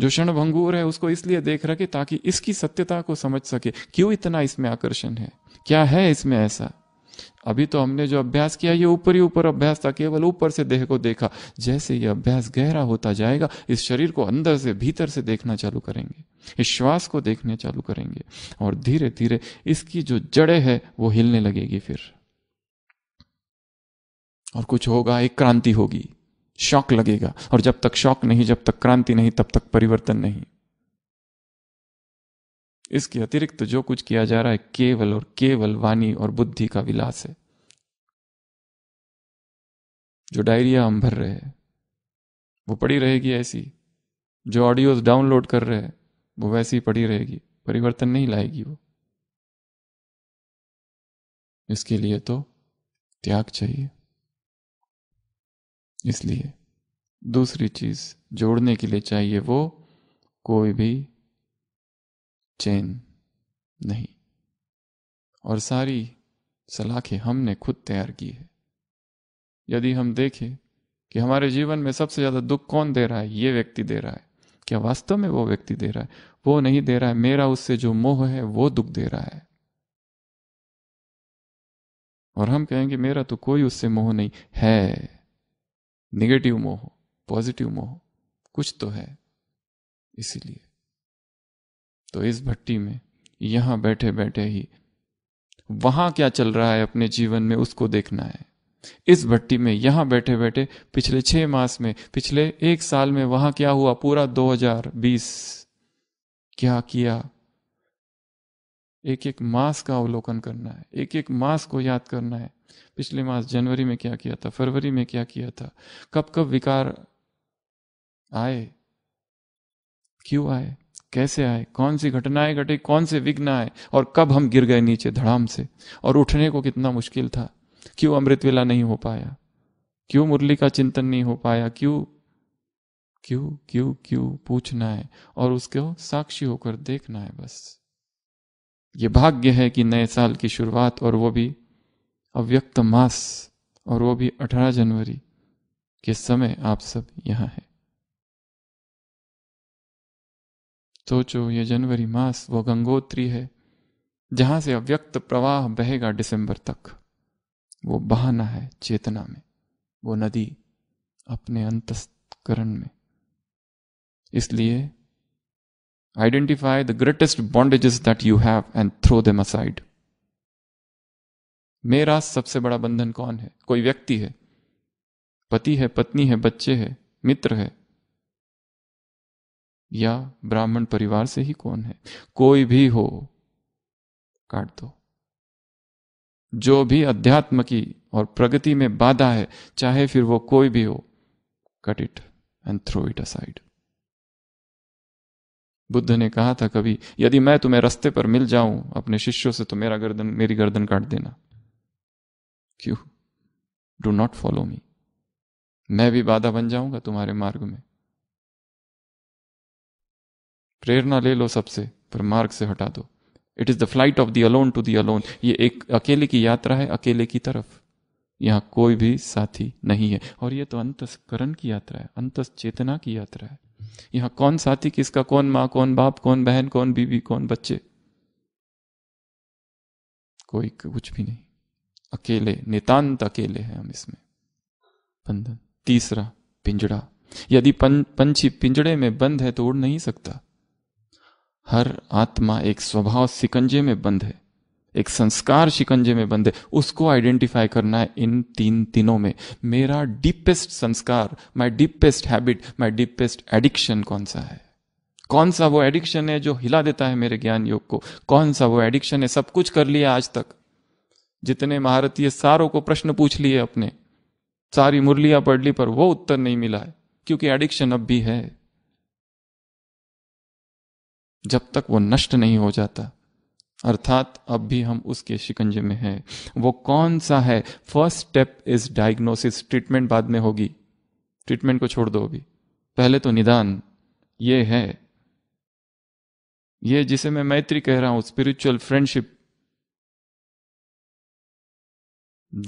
जो क्षण भंगूर है उसको इसलिए देख रखे ताकि इसकी सत्यता को समझ सके क्यों इतना इसमें आकर्षण है क्या है इसमें ऐसा अभी तो हमने जो अभ्यास किया ये ऊपर ही ऊपर अभ्यास था केवल ऊपर से देह को देखा जैसे ये अभ्यास गहरा होता जाएगा इस शरीर को अंदर से भीतर से देखना चालू करेंगे इस श्वास को देखने चालू करेंगे और धीरे धीरे इसकी जो जड़े है वो हिलने लगेगी फिर और कुछ होगा एक क्रांति होगी शौक लगेगा और जब तक शौक नहीं जब तक क्रांति नहीं तब तक परिवर्तन नहीं इसके अतिरिक्त तो जो कुछ किया जा रहा है केवल और केवल वाणी और बुद्धि का विलास है जो डायरिया हम भर रहे हैं वो पड़ी रहेगी ऐसी जो ऑडियोज डाउनलोड कर रहे हैं वो वैसी पड़ी रहेगी परिवर्तन नहीं लाएगी वो इसके लिए तो त्याग चाहिए इसलिए दूसरी चीज जोड़ने के लिए चाहिए वो कोई भी चेन नहीं और सारी सलाखें हमने खुद तैयार की है यदि हम देखें कि हमारे जीवन में सबसे ज्यादा दुख कौन दे रहा है ये व्यक्ति दे रहा है क्या वास्तव में वो व्यक्ति दे रहा है वो नहीं दे रहा है मेरा उससे जो मोह है वो दुख दे रहा है और हम कहेंगे मेरा तो कोई उससे मोह नहीं है निगेटिव मोह पॉजिटिव मोह कुछ तो है इसीलिए तो इस भट्टी में यहां बैठे बैठे ही वहां क्या चल रहा है अपने जीवन में उसको देखना है इस भट्टी में यहां बैठे बैठे पिछले छह मास में पिछले एक साल में वहां क्या हुआ पूरा 2020 क्या किया एक एक मास का अवलोकन करना है एक एक मास को याद करना है पिछले मास जनवरी में क्या किया था फरवरी में क्या किया था कब कब विकार आए क्यों आए कैसे आए कौन सी घटनाएं घटी कौन से विघ्न आए और कब हम गिर गए नीचे धड़ाम से और उठने को कितना मुश्किल था क्यों अमृत वेला नहीं हो पाया क्यों मुरली का चिंतन नहीं हो पाया क्यों क्यों क्यों क्यों पूछना है और उसको साक्षी होकर देखना है बस ये भाग्य है कि नए साल की शुरुआत और वो भी अव्यक्त मास और वो भी 18 जनवरी के समय आप सब यहाँ है सोचो ये जनवरी मास वो गंगोत्री है जहां से अव्यक्त प्रवाह बहेगा दिसंबर तक वो बहाना है चेतना में वो नदी अपने अंतस्करण में इसलिए Identify the greatest bondages that you have and throw them aside. मेरा सबसे बड़ा बंधन कौन है कोई व्यक्ति है पति है पत्नी है बच्चे है मित्र है या ब्राह्मण परिवार से ही कौन है कोई भी हो काट दो जो भी अध्यात्म की और प्रगति में बाधा है चाहे फिर वो कोई भी हो cut it and throw it aside Buddha ने कहा था कभी यदि मैं तुम्हें रास्ते पर मिल जाऊं अपने शिष्यों से तो मेरा गर्दन मेरी गर्दन काट देना क्यों डू नॉट फॉलो मी मैं भी बाधा बन जाऊंगा तुम्हारे मार्ग में प्रेरणा ले लो सबसे पर मार्ग से हटा दो it is the flight of the alone to the alone ये एक अकेले की यात्रा है अकेले की तरफ यहां कोई भी साथी नहीं है और ये तो अंतस्करण की यात्रा है अंतस चेतना की यात्रा है यहां कौन साथी किसका कौन मां कौन बाप कौन बहन कौन बीवी कौन बच्चे कोई कुछ भी नहीं अकेले नितांत अकेले हैं हम इसमें बंधन तीसरा पिंजड़ा यदि पंछी पिंजड़े में बंद है तो उड़ नहीं सकता हर आत्मा एक स्वभाव सिकंजे में बंद है एक संस्कार शिकंजे में बंधे उसको आइडेंटिफाई करना है इन तीन दिनों में मेरा डीपेस्ट संस्कार my deepest habit my deepest addiction कौन सा है कौन सा वो एडिक्शन है जो हिला देता है मेरे ज्ञान योग को कौन सा वो एडिक्शन है सब कुछ कर लिया आज तक जितने महारतीय सारों को प्रश्न पूछ लिए अपने सारी मुरलियां पढ़ ली पर वो उत्तर नहीं मिला है क्योंकि एडिक्शन अब भी है जब तक वो नष्ट नहीं हो जाता अर्थात अब भी हम उसके शिकंजे में हैं वो कौन सा है first step is diagnosis treatment बाद में होगी ट्रीटमेंट को छोड़ दो अभी पहले तो निदान ये है ये जिसे मैं मैत्री कह रहा हूं spiritual friendship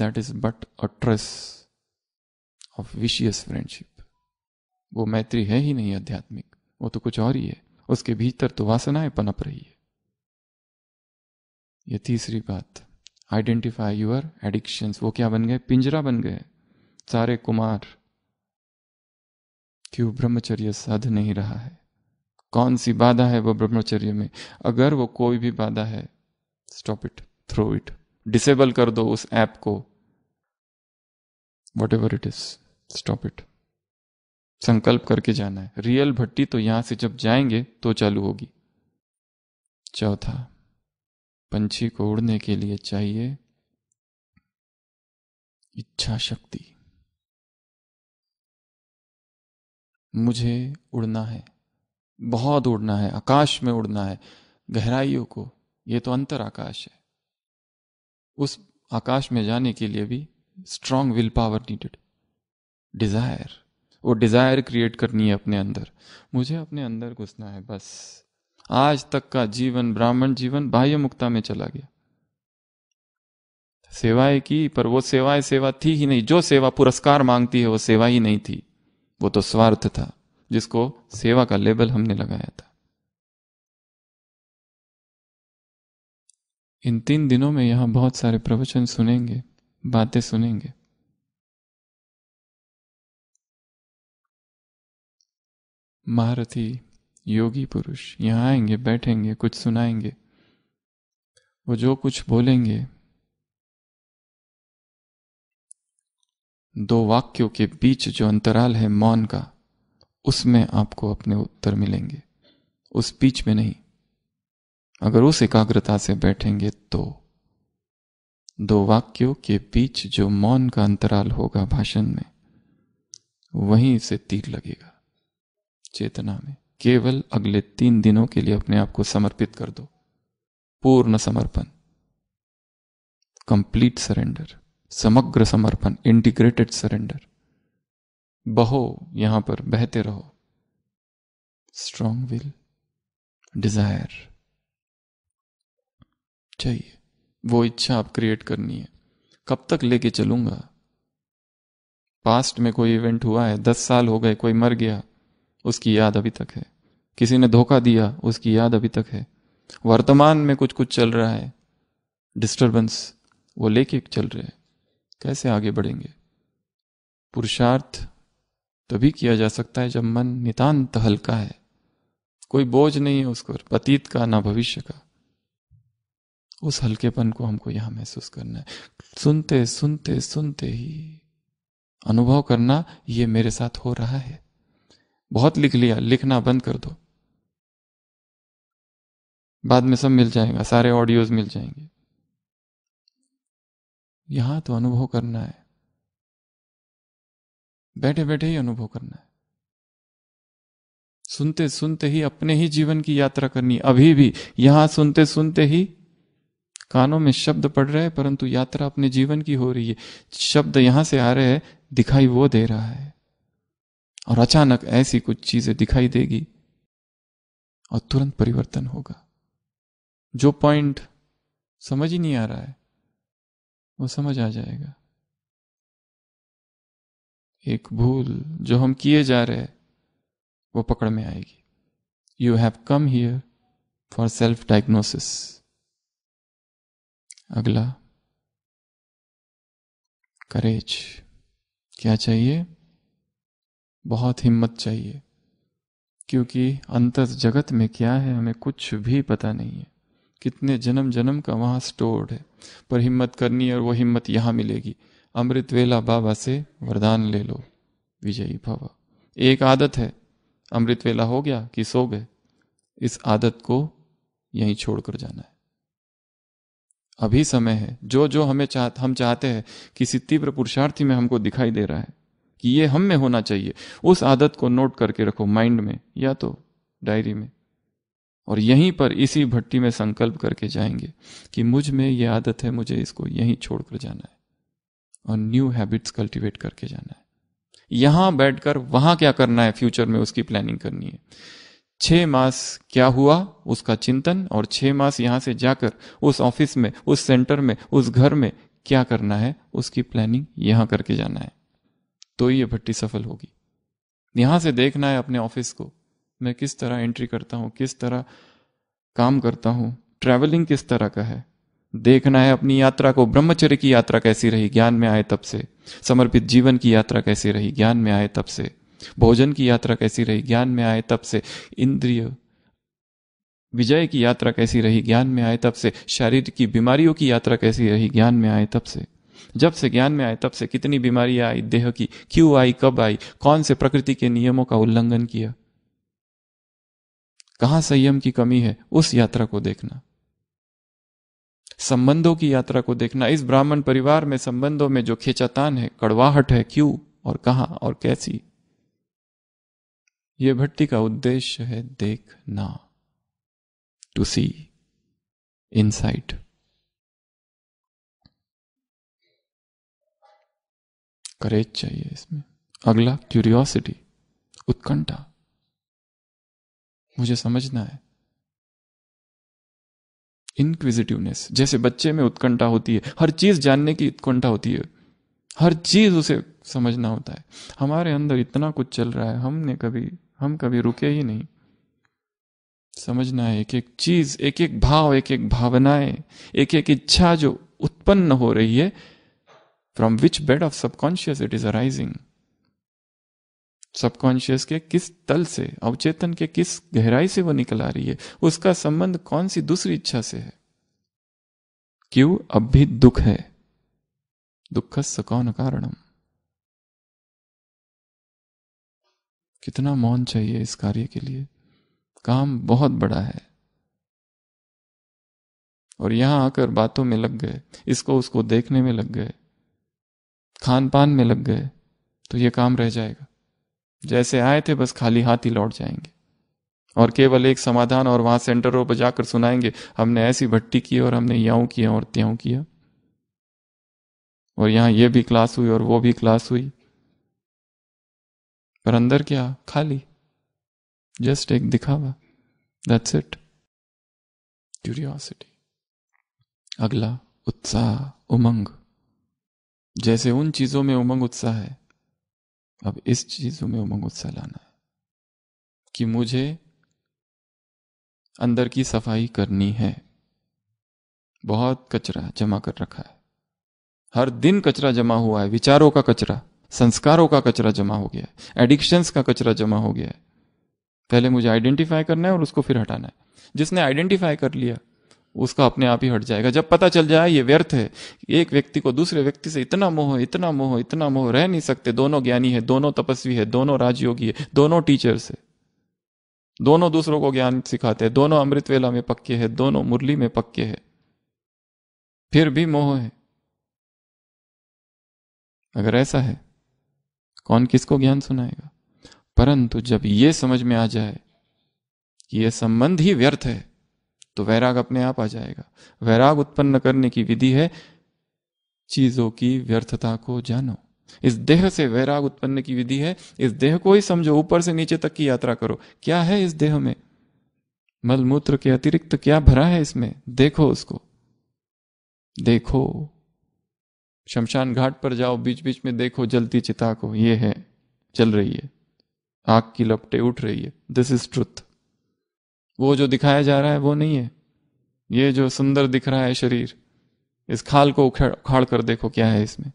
that is but a truce of vicious friendship वो मैत्री है ही नहीं आध्यात्मिक वो तो कुछ और ही है उसके भीतर तो वासनाएं पनप रही है ये तीसरी बात आइडेंटिफाई यूर एडिक्शंस वो क्या बन गए पिंजरा बन गए सारे कुमार क्यों ब्रह्मचर्य साध नहीं रहा है कौन सी बाधा है वो ब्रह्मचर्य में अगर वो कोई भी बाधा है stop it throw it disable कर दो उस ऐप को whatever it is stop it संकल्प करके जाना है रियल भट्टी तो यहां से जब जाएंगे तो चालू होगी चौथा पंछी को उड़ने के लिए चाहिए इच्छा शक्ति मुझे उड़ना है बहुत उड़ना है आकाश में उड़ना है गहराइयों को ये तो अंतर आकाश है उस आकाश में जाने के लिए भी strong will power needed desire वो डिजायर क्रिएट करनी है अपने अंदर मुझे अपने अंदर घुसना है बस आज तक का जीवन ब्राह्मण जीवन बाह्य मुक्ता में चला गया सेवाएं की पर वो सेवाएं सेवा थी ही नहीं जो सेवा पुरस्कार मांगती है वो सेवा ही नहीं थी वो तो स्वार्थ था जिसको सेवा का लेबल हमने लगाया था इन तीन दिनों में यहां बहुत सारे प्रवचन सुनेंगे बातें सुनेंगे महारथी योगी पुरुष यहाँ आएंगे बैठेंगे कुछ सुनाएंगे वो जो कुछ बोलेंगे दो वाक्यों के बीच जो अंतराल है मौन का उसमें आपको अपने उत्तर मिलेंगे उस बीच में नहीं अगर उस एकाग्रता से बैठेंगे तो दो वाक्यों के बीच जो मौन का अंतराल होगा भाषण में वहीं से तीर लगेगा चेतना में केवल अगले तीन दिनों के लिए अपने आप को समर्पित कर दो पूर्ण समर्पण कंप्लीट सरेंडर समग्र समर्पण इंटीग्रेटेड सरेंडर बहो यहां पर बहते रहो स्ट्रांग विल डिजायर चाहिए वो इच्छा आप क्रिएट करनी है कब तक लेके चलूंगा पास्ट में कोई इवेंट हुआ है दस साल हो गए कोई मर गया उसकी याद अभी तक है किसी ने धोखा दिया उसकी याद अभी तक है वर्तमान में कुछ कुछ चल रहा है डिस्टर्बेंस वो लेके चल रहे हैं कैसे आगे बढ़ेंगे पुरुषार्थ तभी किया जा सकता है जब मन नितांत हल्का है कोई बोझ नहीं है उसको अतीत का ना भविष्य का उस हल्केपन को हमको यहां महसूस करना है सुनते सुनते सुनते ही अनुभव करना ये मेरे साथ हो रहा है बहुत लिख लिया लिखना बंद कर दो बाद में सब मिल जाएगा सारे ऑडियोज मिल जाएंगे यहां तो अनुभव करना है बैठे बैठे ही अनुभव करना है सुनते सुनते ही अपने ही जीवन की यात्रा करनी अभी भी यहां सुनते सुनते ही कानों में शब्द पड़ रहे हैं परंतु यात्रा अपने जीवन की हो रही है शब्द यहां से आ रहे हैं दिखाई वो दे रहा है और अचानक ऐसी कुछ चीजें दिखाई देगी और तुरंत परिवर्तन होगा जो पॉइंट समझ ही नहीं आ रहा है वो समझ आ जाएगा एक भूल जो हम किए जा रहे हैं वो पकड़ में आएगी you have come here for self diagnosis अगला करेज क्या चाहिए बहुत हिम्मत चाहिए क्योंकि अंतर जगत में क्या है हमें कुछ भी पता नहीं है कितने जन्म जन्म का वहाँ स्टोर्ड है पर हिम्मत करनी है और वो हिम्मत यहाँ मिलेगी अमृत वेला बाबा से वरदान ले लो विजयी भवा एक आदत है अमृत वेला हो गया कि सो गए इस आदत को यहीं छोड़कर जाना है अभी समय है जो जो हमें चाह हम चाहते हैं किसी तीव्र पुरुषार्थी में हमको दिखाई दे रहा है कि ये हम में होना चाहिए उस आदत को नोट करके रखो माइंड में या तो डायरी में और यहीं पर इसी भट्टी में संकल्प करके जाएंगे कि मुझ में ये आदत है मुझे इसको यहीं छोड़कर जाना है और न्यू हैबिट्स कल्टीवेट करके जाना है यहां बैठकर वहां क्या करना है फ्यूचर में उसकी प्लानिंग करनी है छह मास क्या हुआ उसका चिंतन और छह मास यहां से जाकर उस ऑफिस में उस सेंटर में उस घर में क्या करना है उसकी प्लानिंग यहां करके जाना है तो ही ये भट्टी सफल होगी यहां से देखना है अपने ऑफिस को मैं किस तरह एंट्री करता हूं किस तरह काम करता हूं ट्रैवलिंग किस तरह का है देखना है अपनी यात्रा को ब्रह्मचर्य की यात्रा कैसी रही ज्ञान में आए तब से समर्पित जीवन की यात्रा कैसी रही ज्ञान में आए तब से भोजन की यात्रा कैसी रही ज्ञान में आए तब से इंद्रिय विजय की यात्रा कैसी रही ज्ञान में आए तब से शारीरिक की बीमारियों की यात्रा कैसी रही ज्ञान में आए तब से जब से ज्ञान में आए तब से कितनी बीमारियां आई देह की क्यों आई कब आई कौन से प्रकृति के नियमों का उल्लंघन किया कहां संयम की कमी है उस यात्रा को देखना संबंधों की यात्रा को देखना इस ब्राह्मण परिवार में संबंधों में जो खेचातान है कड़वाहट है क्यों और कहा और कैसी यह भट्टी का उद्देश्य है देखना टू सी इनसाइट करेज चाहिए इसमें अगला क्यूरियोसिटी उत्कंठा मुझे समझना है इनक्विजिटिवनेस जैसे बच्चे में उत्कंठा होती है हर चीज जानने की उत्कंठा होती है हर चीज उसे समझना होता है हमारे अंदर इतना कुछ चल रहा है हमने कभी हम कभी रुके ही नहीं समझना है एक एक चीज एक एक भाव एक एक भावनाएं एक एक इच्छा जो उत्पन्न हो रही है from which bed of subconscious it is arising subconscious के किस तल से अवचेतन के किस गहराई से वो निकल आ रही है उसका संबंध कौन सी दूसरी इच्छा से है क्यों अब भी दुख है दुख सकौन कारणम कितना मौन चाहिए इस कार्य के लिए काम बहुत बड़ा है और यहां आकर बातों में लग गए इसको उसको देखने में लग गए खान पान में लग गए तो ये काम रह जाएगा जैसे आए थे बस खाली हाथ ही लौट जाएंगे और केवल एक समाधान और वहां सेंटरों पर जाकर सुनाएंगे हमने ऐसी भट्टी की और हमने याऊ किया और त्यों किया और यहां ये भी क्लास हुई और वो भी क्लास हुई पर अंदर क्या खाली जस्ट एक दिखावा दैट्स इट क्यूरियोसिटी अगला उत्साह उमंग जैसे उन चीजों में उमंग उत्साह है अब इस चीजों में उमंग उत्साह लाना है कि मुझे अंदर की सफाई करनी है बहुत कचरा जमा कर रखा है हर दिन कचरा जमा हुआ है विचारों का कचरा संस्कारों का कचरा जमा हो गया है एडिक्शंस का कचरा जमा हो गया है पहले मुझे आइडेंटिफाई करना है और उसको फिर हटाना है जिसने आइडेंटिफाई कर लिया उसका अपने आप ही हट जाएगा जब पता चल जाए ये व्यर्थ है एक व्यक्ति को दूसरे व्यक्ति से इतना मोह इतना मोह इतना मोह रह नहीं सकते दोनों ज्ञानी है दोनों तपस्वी है दोनों राजयोगी है दोनों टीचर्स है दोनों दूसरों को ज्ञान सिखाते हैं दोनों अमृत वेला में पक्के हैं दोनों मुरली में पक्के हैं फिर भी मोह है अगर ऐसा है कौन किसको ज्ञान सुनाएगा परंतु जब ये समझ में आ जाए कि यह संबंध ही व्यर्थ है तो वैराग अपने आप आ जाएगा वैराग उत्पन्न करने की विधि है चीजों की व्यर्थता को जानो इस देह से वैराग उत्पन्न की विधि है इस देह को ही समझो ऊपर से नीचे तक की यात्रा करो क्या है इस देह में मलमूत्र के अतिरिक्त क्या भरा है इसमें देखो उसको देखो शमशान घाट पर जाओ बीच बीच में देखो जलती चिता को ये है चल रही है आग की लपटे उठ रही है दिस इज ट्रुथ वो जो दिखाया जा रहा है वो नहीं है ये जो सुंदर दिख रहा है शरीर इस खाल को उखाड़ उखाड़ कर देखो क्या है इसमें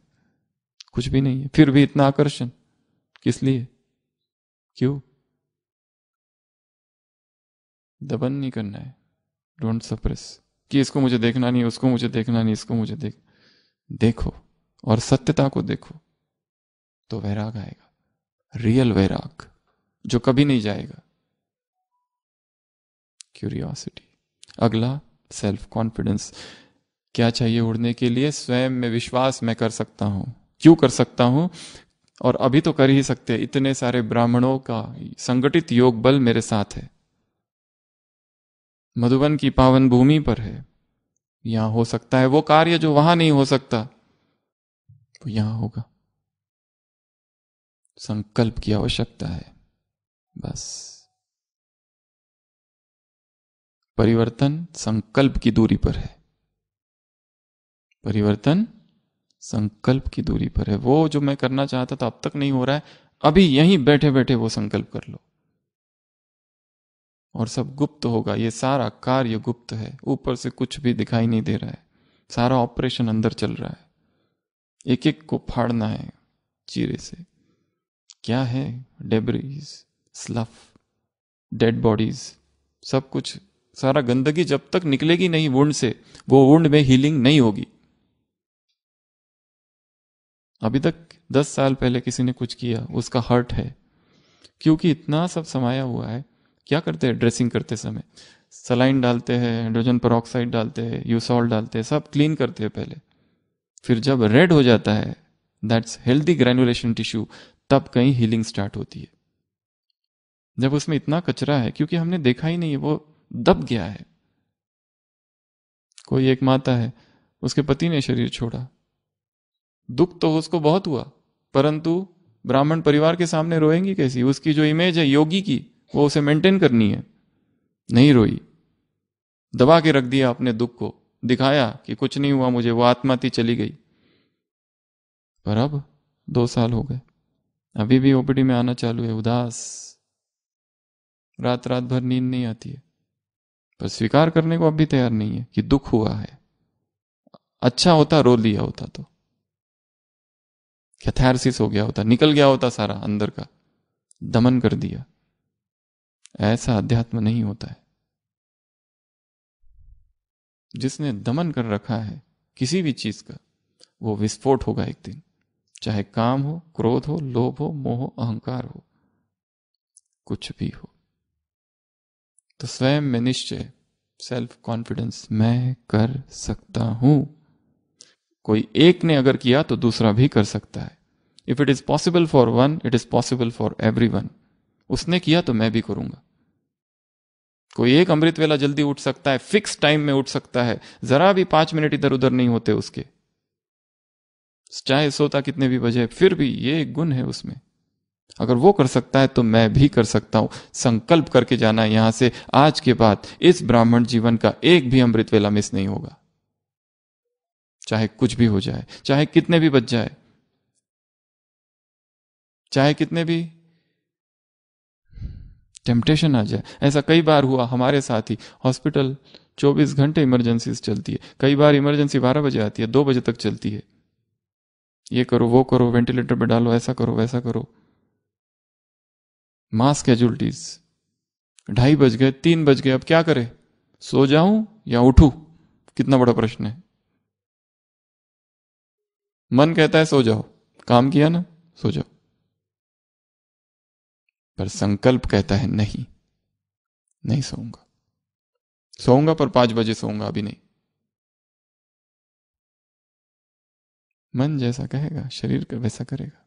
कुछ भी नहीं है फिर भी इतना आकर्षण किस लिए क्यों दबन नहीं करना है डोंट सप्रेस कि इसको मुझे देखना नहीं उसको मुझे देखना नहीं इसको मुझे देख देखो और सत्यता को देखो तो वैराग आएगा रियल वैराग जो कभी नहीं जाएगा क्यूरियोसिटी अगला सेल्फ कॉन्फिडेंस क्या चाहिए उड़ने के लिए स्वयं में विश्वास मैं कर सकता हूं क्यों कर सकता हूं और अभी तो कर ही सकते इतने सारे ब्राह्मणों का संगठित योग बल मेरे साथ है मधुबन की पावन भूमि पर है यहां हो सकता है वो कार्य जो वहां नहीं हो सकता वो यहां होगा संकल्प की आवश्यकता है बस परिवर्तन संकल्प की दूरी पर है परिवर्तन संकल्प की दूरी पर है वो जो मैं करना चाहता था अब तक नहीं हो रहा है अभी यहीं बैठे बैठे वो संकल्प कर लो और सब गुप्त होगा ये सारा कार्य गुप्त है ऊपर से कुछ भी दिखाई नहीं दे रहा है सारा ऑपरेशन अंदर चल रहा है एक एक को फाड़ना है चीरे से क्या है डेबरीज स्लफ डेड बॉडीज सब कुछ सारा गंदगी जब तक निकलेगी नहीं वुंड से वो वुंड में हीलिंग नहीं होगी अभी तक दस साल पहले किसी ने कुछ किया उसका हर्ट है क्योंकि इतना सब समाया हुआ है क्या करते हैं ड्रेसिंग करते समय सलाइन डालते हैं हाइड्रोजन पर डालते हैं यूसॉल डालते हैं सब क्लीन करते हैं पहले फिर जब रेड हो जाता है दैट्स हेल्दी ग्रेनुलेशन टिश्यू तब कहीं हीलिंग स्टार्ट होती है जब उसमें इतना कचरा है क्योंकि हमने देखा ही नहीं है वो दब गया है कोई एक माता है उसके पति ने शरीर छोड़ा दुख तो उसको बहुत हुआ परंतु ब्राह्मण परिवार के सामने रोएंगी कैसी उसकी जो इमेज है योगी की वो उसे मेंटेन करनी है नहीं रोई दबा के रख दिया अपने दुख को दिखाया कि कुछ नहीं हुआ मुझे वो आत्मा थी चली गई पर अब दो साल हो गए अभी भी ओपीडी में आना चालू है उदास रात रात भर नींद नहीं आती है पर स्वीकार करने को अब भी तैयार नहीं है कि दुख हुआ है अच्छा होता रो लिया होता तो कैथारसिस हो गया होता निकल गया होता सारा अंदर का दमन कर दिया ऐसा अध्यात्म नहीं होता है जिसने दमन कर रखा है किसी भी चीज का वो विस्फोट होगा एक दिन चाहे काम हो क्रोध हो लोभ हो मोह अहंकार हो कुछ भी हो तो स्वयं में निश्चय सेल्फ कॉन्फिडेंस मैं कर सकता हूं कोई एक ने अगर किया तो दूसरा भी कर सकता है if it is possible for one it is possible for everyone उसने किया तो मैं भी करूंगा कोई एक अमृत वेला जल्दी उठ सकता है फिक्स टाइम में उठ सकता है जरा भी पांच मिनट इधर उधर नहीं होते उसके चाहे सोता कितने भी बजे फिर भी ये गुण है उसमें अगर वो कर सकता है तो मैं भी कर सकता हूं संकल्प करके जाना यहां से आज के बाद इस ब्राह्मण जीवन का एक भी अमृत वेला मिस नहीं होगा चाहे कुछ भी हो जाए चाहे कितने भी बच जाए चाहे कितने भी टेम्पटेशन आ जाए ऐसा कई बार हुआ हमारे साथ ही हॉस्पिटल 24 घंटे इमरजेंसी चलती है कई बार इमरजेंसी 12 बजे आती है 2 बजे तक चलती है ये करो वो करो वेंटिलेटर पे डालो ऐसा करो वैसा करो मास कैजुअलिटीज ढाई बज गए तीन बज गए अब क्या करें सो जाऊं या उठू कितना बड़ा प्रश्न है मन कहता है सो जाओ काम किया ना सो जाओ पर संकल्प कहता है नहीं नहीं सोऊंगा सोऊंगा पर पांच बजे सोऊंगा अभी नहीं मन जैसा कहेगा शरीर का वैसा करेगा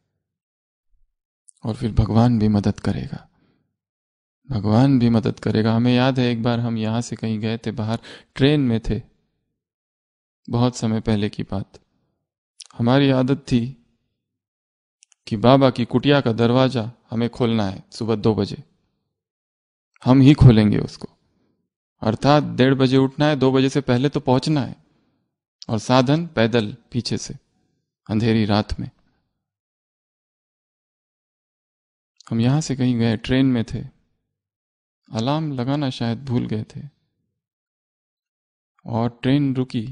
और फिर भगवान भी मदद करेगा भगवान भी मदद करेगा हमें याद है एक बार हम यहां से कहीं गए थे बाहर ट्रेन में थे बहुत समय पहले की बात हमारी आदत थी कि बाबा की कुटिया का दरवाजा हमें खोलना है सुबह दो बजे हम ही खोलेंगे उसको अर्थात डेढ़ बजे उठना है दो बजे से पहले तो पहुंचना है और साधन पैदल पीछे से अंधेरी रात में हम यहाँ से कहीं गए ट्रेन में थे अलार्म लगाना शायद भूल गए थे और ट्रेन रुकी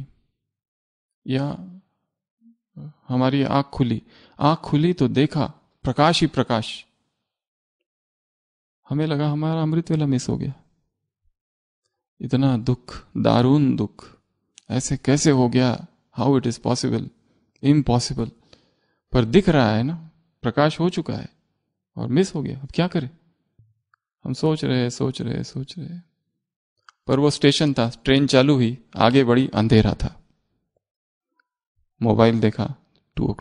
या हमारी आंख खुली आंख खुली तो देखा प्रकाश ही प्रकाश हमें लगा हमारा अमृत वेला मिस हो गया इतना दुख दारून दुख ऐसे कैसे हो गया how it is possible impossible पर दिख रहा है ना प्रकाश हो चुका है और मिस हो गया अब क्या करें हम सोच रहे सोच रहे सोच रहे पर वो स्टेशन था ट्रेन चालू हुई आगे बड़ी अंधेरा था मोबाइल देखा टू ओ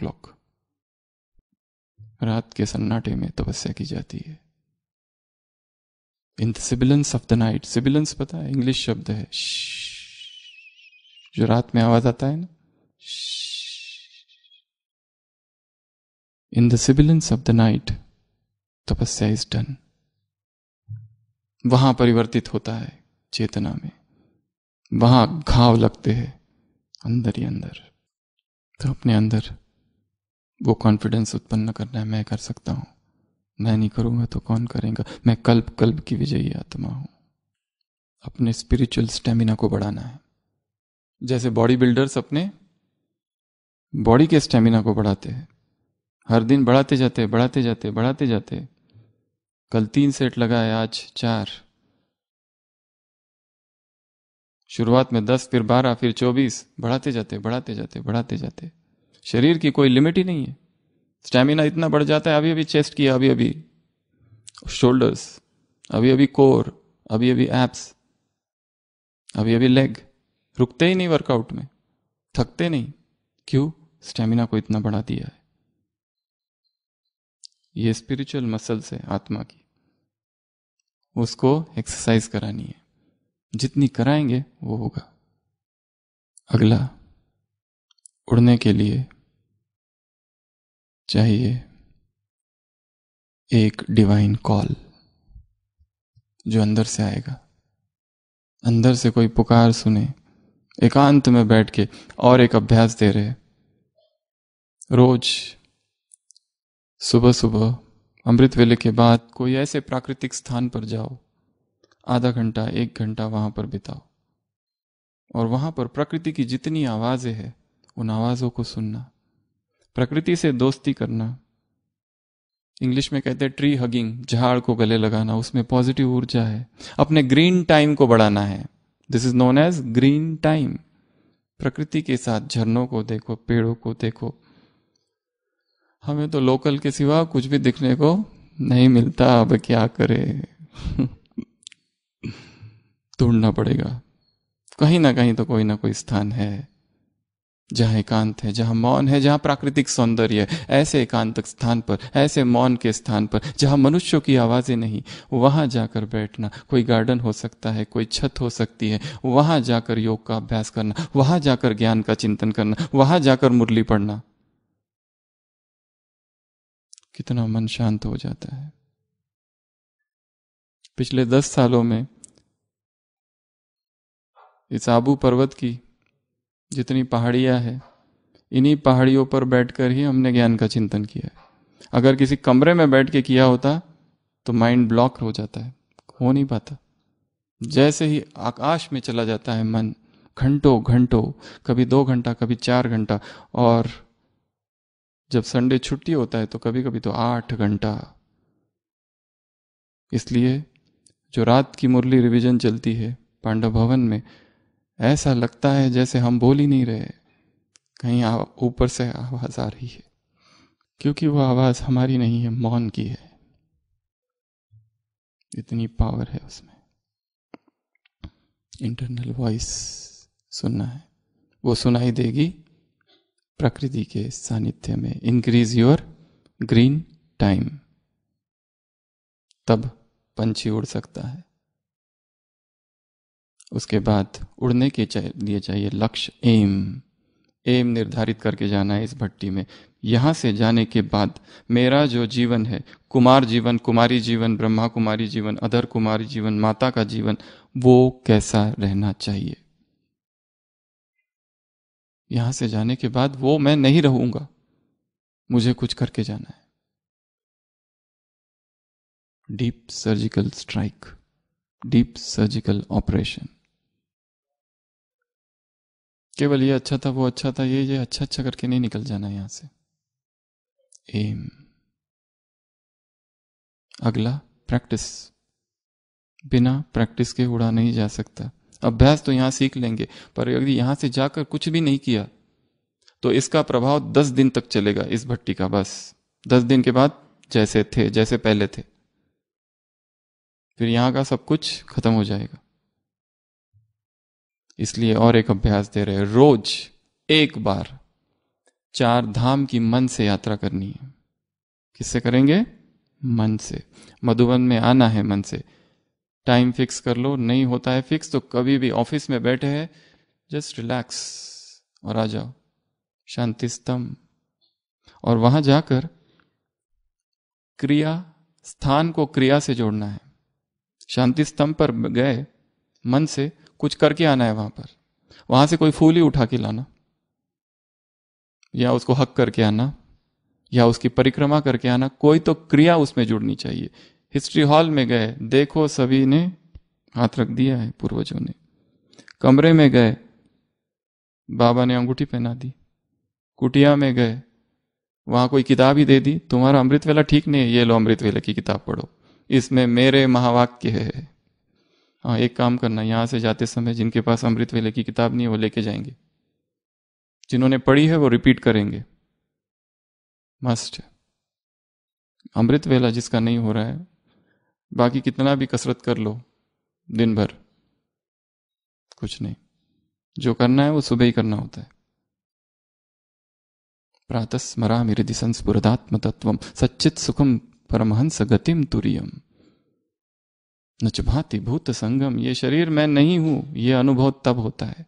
रात के सन्नाटे में तपस्या की जाती है in sibilance of the night sibilance पता है इंग्लिश शब्द है जो रात में आवाज आता है ना in the sibilance of the night तपस्या इज डन वहां परिवर्तित होता है चेतना में वहां घाव लगते हैं अंदर ही अंदर तो अपने अंदर वो कॉन्फिडेंस उत्पन्न करना है मैं कर सकता हूं मैं नहीं करूंगा तो कौन करेगा मैं कल्प कल्प की विजयी आत्मा हूं अपने स्पिरिचुअल स्टेमिना को बढ़ाना है जैसे बॉडी बिल्डर्स अपने बॉडी के स्टेमिना को बढ़ाते हैं हर दिन बढ़ाते जाते बढ़ाते जाते बढ़ाते जाते कल तीन सेट लगाए आज चार शुरुआत में दस फिर बारह फिर चौबीस बढ़ाते जाते बढ़ाते जाते बढ़ाते जाते शरीर की कोई लिमिट ही नहीं है स्टेमिना इतना बढ़ जाता है अभी अभी चेस्ट किया अभी अभी शोल्डर्स अभी अभी कोर अभी अभी एप्स अभी अभी लेग रुकते ही नहीं वर्कआउट में थकते नहीं क्यों स्टेमिना को इतना बढ़ा दिया है ये स्पिरिचुअल मसल्स है आत्मा की उसको एक्सरसाइज करानी है जितनी कराएंगे वो होगा अगला उड़ने के लिए चाहिए एक डिवाइन कॉल जो अंदर से आएगा अंदर से कोई पुकार सुने एकांत में बैठ के और एक अभ्यास दे रहे रोज़ सुबह सुबह अमृत वेले के बाद कोई ऐसे प्राकृतिक स्थान पर जाओ आधा घंटा एक घंटा वहां पर बिताओ और वहां पर प्रकृति की जितनी आवाज़ें हैं उन आवाज़ों को सुनना प्रकृति से दोस्ती करना इंग्लिश में कहते हैं ट्री हगिंग झाड़ को गले लगाना उसमें पॉजिटिव ऊर्जा है अपने ग्रीन टाइम को बढ़ाना है this is known as green time प्रकृति के साथ झरनों को देखो पेड़ों को देखो हमें तो लोकल के सिवा कुछ भी दिखने को नहीं मिलता अब क्या करे ढूंढना पड़ेगा कहीं ना कहीं तो कोई ना कोई स्थान है जहां एकांत है जहां मौन है जहां प्राकृतिक सौंदर्य है ऐसे एकांत स्थान पर ऐसे मौन के स्थान पर जहां मनुष्यों की आवाज़ें नहीं वहां जाकर बैठना कोई गार्डन हो सकता है कोई छत हो सकती है वहां जाकर योग का अभ्यास करना वहां जाकर ज्ञान का चिंतन करना वहां जाकर मुरली पढ़ना कितना मन शांत हो जाता है पिछले दस सालों में इस आबू पर्वत की जितनी पहाड़ियां हैं इन्हीं पहाड़ियों पर बैठकर ही हमने ज्ञान का चिंतन किया है अगर किसी कमरे में बैठ के किया होता तो माइंड ब्लॉक हो जाता है हो नहीं पाता जैसे ही आकाश में चला जाता है मन घंटों घंटों कभी दो घंटा कभी चार घंटा और जब संडे छुट्टी होता है तो कभी कभी तो आठ घंटा इसलिए जो रात की मुरली रिवीजन चलती है पांडव भवन में ऐसा लगता है जैसे हम बोल ही नहीं रहे कहीं ऊपर से आवाज़ आ रही है क्योंकि वो आवाज़ हमारी नहीं है मौन की है इतनी पावर है उसमें इंटरनल वॉइस सुनना है वो सुनाई देगी प्रकृति के सानिध्य में इंक्रीज योर ग्रीन टाइम तब पंछी उड़ सकता है उसके बाद उड़ने के लिए चाहिए लक्ष्य एम एम निर्धारित करके जाना है इस भट्टी में यहां से जाने के बाद मेरा जो जीवन है कुमार जीवन कुमारी जीवन ब्रह्मा कुमारी जीवन अधर कुमारी जीवन माता का जीवन वो कैसा रहना चाहिए यहां से जाने के बाद वो मैं नहीं रहूंगा मुझे कुछ करके जाना है deep surgical strike deep surgical operation केवल ये अच्छा था वो अच्छा था ये ये अच्छा अच्छा करके नहीं निकल जाना यहां से एम अगला प्रैक्टिस बिना प्रैक्टिस के उड़ा नहीं जा सकता अभ्यास तो यहां सीख लेंगे पर यदि यहां से जाकर कुछ भी नहीं किया तो इसका प्रभाव दस दिन तक चलेगा इस भट्टी का बस दस दिन के बाद जैसे थे जैसे पहले थे फिर यहां का सब कुछ खत्म हो जाएगा इसलिए और एक अभ्यास दे रहे रोज एक बार चार धाम की मन से यात्रा करनी है किससे करेंगे मन से मधुबन में आना है मन से टाइम फिक्स कर लो नहीं होता है फिक्स तो कभी भी ऑफिस में बैठे हैं जस्ट रिलैक्स और आ जाओ शांति स्तंभ और वहां जाकर क्रिया स्थान को क्रिया से जोड़ना है शांति स्तंभ पर गए मन से कुछ करके आना है वहां पर वहां से कोई फूल ही उठा के लाना या उसको हक करके आना या उसकी परिक्रमा करके आना कोई तो क्रिया उसमें जुड़नी चाहिए हिस्ट्री हॉल में गए देखो सभी ने हाथ रख दिया है पूर्वजों ने कमरे में गए बाबा ने अंगूठी पहना दी कुटिया में गए वहां कोई किताब ही दे दी तुम्हारा अमृत वेला ठीक नहीं है ये लो अमृत वेला की किताब पढ़ो इसमें मेरे महावाक्य है हाँ एक काम करना यहां से जाते समय जिनके पास अमृत वेले की किताब नहीं है वो लेके जाएंगे जिन्होंने पढ़ी है वो रिपीट करेंगे मस्ट अमृत वेला जिसका नहीं हो रहा है बाकी कितना भी कसरत कर लो दिन भर कुछ नहीं जो करना है वो सुबह ही करना होता है प्रातः स्मरा मेरे संस्फुरदात्म तत्व सच्चित सुखम परमहंस गतिम तुरियम नचभाति भूत संगम ये शरीर मैं नहीं हूं ये अनुभव तब होता है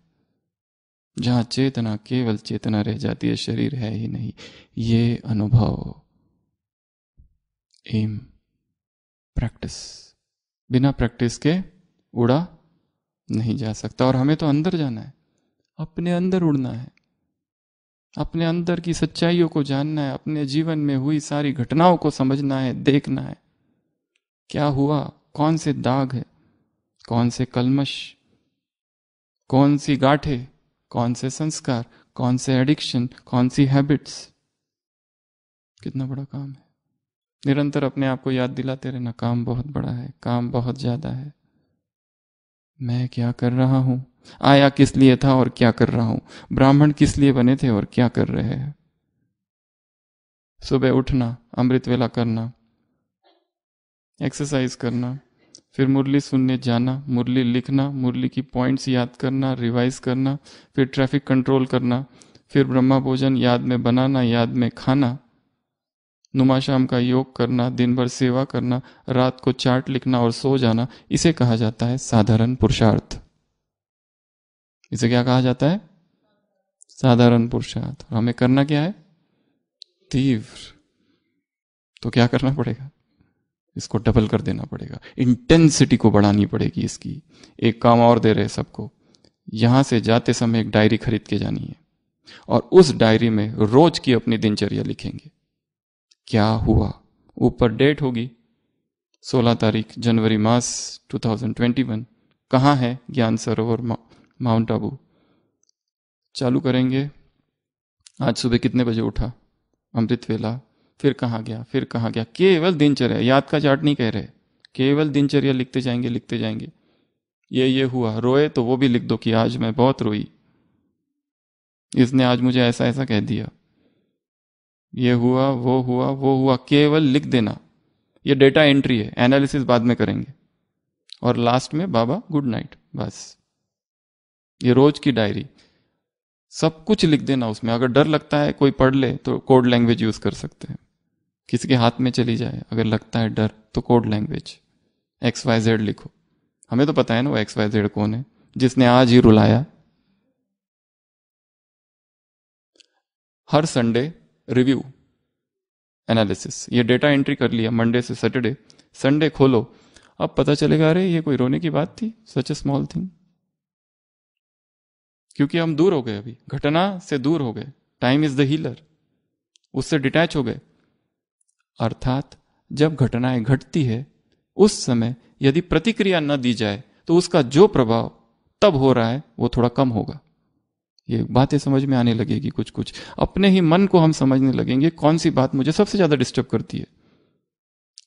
जहां चेतना केवल चेतना रह जाती है शरीर है ही नहीं ये अनुभव एम प्रैक्टिस बिना प्रैक्टिस के उड़ा नहीं जा सकता और हमें तो अंदर जाना है अपने अंदर उड़ना है अपने अंदर की सच्चाइयों को जानना है अपने जीवन में हुई सारी घटनाओं को समझना है देखना है क्या हुआ कौन से दाग है कौन से कलमश कौन सी गाठे कौन से संस्कार कौन से एडिक्शन कौन सी हैबिट्स कितना बड़ा काम है निरंतर अपने आप को याद दिलाते रहना काम बहुत बड़ा है काम बहुत ज्यादा है मैं क्या कर रहा हूं आया किस लिए था और क्या कर रहा हूं ब्राह्मण किस लिए बने थे और क्या कर रहे हैं सुबह उठना अमृत वेला करना एक्सरसाइज करना फिर मुरली सुनने जाना मुरली लिखना मुरली की पॉइंट्स याद करना रिवाइज करना फिर ट्रैफिक कंट्रोल करना फिर ब्रह्मा भोजन याद में बनाना याद में खाना नुमा शाम का योग करना दिन भर सेवा करना रात को चार्ट लिखना और सो जाना इसे कहा जाता है साधारण पुरुषार्थ इसे क्या कहा जाता है साधारण पुरुषार्थ हमें करना क्या है तीव्र तो क्या करना पड़ेगा इसको डबल कर देना पड़ेगा इंटेंसिटी को बढ़ानी पड़ेगी इसकी एक काम और दे रहे सबको यहां से जाते समय एक डायरी खरीद के जानी है और उस डायरी में रोज की अपनी दिनचर्या लिखेंगे क्या हुआ ऊपर डेट होगी 16 तारीख जनवरी मास 2021 कहाँ है ज्ञान सरोवर माउंट आबू चालू करेंगे आज सुबह कितने बजे उठा अमृत वेला फिर कहाँ गया फिर कहाँ गया केवल दिनचर्या याद का चार्ट नहीं कह रहे केवल दिनचर्या लिखते जाएंगे लिखते जाएंगे ये ये हुआ रोए तो वो भी लिख दो कि आज मैं बहुत रोई इसने आज मुझे ऐसा ऐसा कह दिया ये हुआ वो हुआ वो हुआ केवल लिख देना ये डेटा एंट्री है एनालिसिस बाद में करेंगे और लास्ट में बाबा गुड नाइट बस ये रोज की डायरी सब कुछ लिख देना उसमें अगर डर लगता है कोई पढ़ ले तो कोड लैंग्वेज यूज कर सकते हैं किसी के हाथ में चली जाए अगर लगता है डर तो code language x y z लिखो हमें तो पता है ना वो एक्स वाई जेड कौन है जिसने आज ही रुलाया हर संडे रिव्यू एनालिसिस ये डेटा एंट्री कर लिया मंडे से सैटरडे संडे खोलो अब पता चलेगा अरे ये कोई रोने की बात थी सच ए स्मॉल थिंग क्योंकि हम दूर हो गए अभी घटना से दूर हो गए टाइम इज द हीलर उससे डिटैच हो गए अर्थात जब घटनाएं घटती है उस समय यदि प्रतिक्रिया न दी जाए तो उसका जो प्रभाव तब हो रहा है वो थोड़ा कम होगा ये बातें समझ में आने लगेगी कुछ कुछ अपने ही मन को हम समझने लगेंगे कौन सी बात मुझे सबसे ज्यादा डिस्टर्ब करती है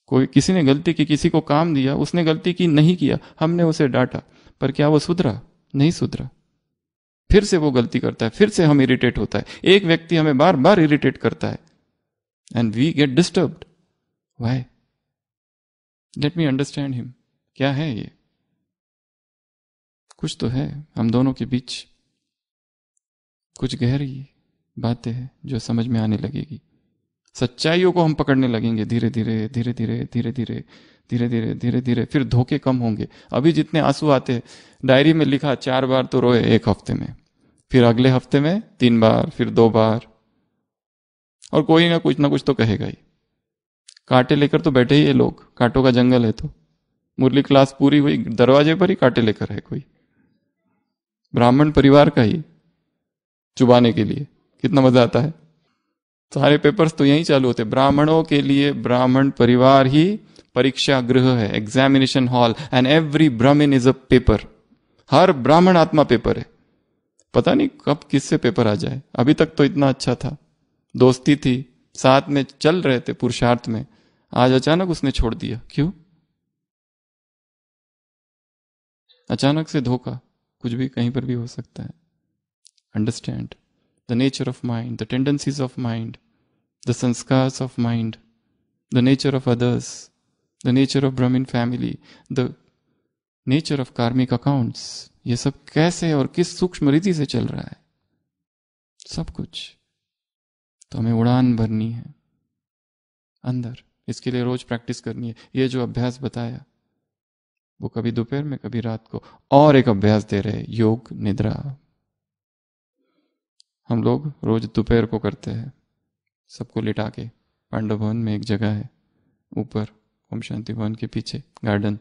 कोई किसी ने गलती की किसी को काम दिया उसने गलती की नहीं किया हमने उसे डांटा पर क्या वो सुधरा नहीं सुधरा फिर से वो गलती करता है फिर से हम इरिटेट होता है एक व्यक्ति हमें बार बार इरिटेट करता है and we get disturb why let me understand him क्या है ये कुछ तो है हम दोनों के बीच कुछ गहरी बातें हैं जो समझ में आने लगेगी सच्चाइयों को हम पकड़ने लगेंगे धीरे धीरे धीरे धीरे धीरे धीरे धीरे धीरे धीरे धीरे फिर धोखे कम होंगे अभी जितने आंसू आते हैं डायरी में लिखा चार बार तो रोए एक हफ्ते में फिर अगले हफ्ते में तीन बार फिर दो बार और कोई ना कुछ ना कुछ तो कहेगा ही कांटे लेकर तो बैठे ही है लोग कांटों का जंगल है तो मुरली क्लास पूरी हुई दरवाजे पर ही कांटे लेकर है कोई ब्राह्मण परिवार का ही चुबाने के लिए कितना मजा आता है सारे पेपर्स तो यही चालू होते ब्राह्मणों के लिए ब्राह्मण परिवार ही परीक्षा गृह है examination hall and every Brahmin is a paper हर ब्राह्मण आत्मा पेपर है पता नहीं कब किससे पेपर आ जाए अभी तक तो इतना अच्छा था दोस्ती थी साथ में चल रहे थे पुरुषार्थ में आज अचानक उसने छोड़ दिया क्यों अचानक से धोखा कुछ भी कहीं पर भी हो सकता है understand the nature of mind, the tendencies of mind, the sanskars of mind, the nature of others, the nature of Brahmin family, the nature of karmic accounts. ये सब कैसे और किस सूक्ष्म रीति से चल रहा है सब कुछ तो हमें उड़ान भरनी है अंदर इसके लिए रोज प्रैक्टिस करनी है ये जो अभ्यास बताया वो कभी दोपहर में कभी रात को और एक अभ्यास दे रहे योग निद्रा हम लोग रोज दोपहर को करते हैं सबको लिटा के पांडव भवन में एक जगह है ऊपर ओम शांति भवन के पीछे गार्डन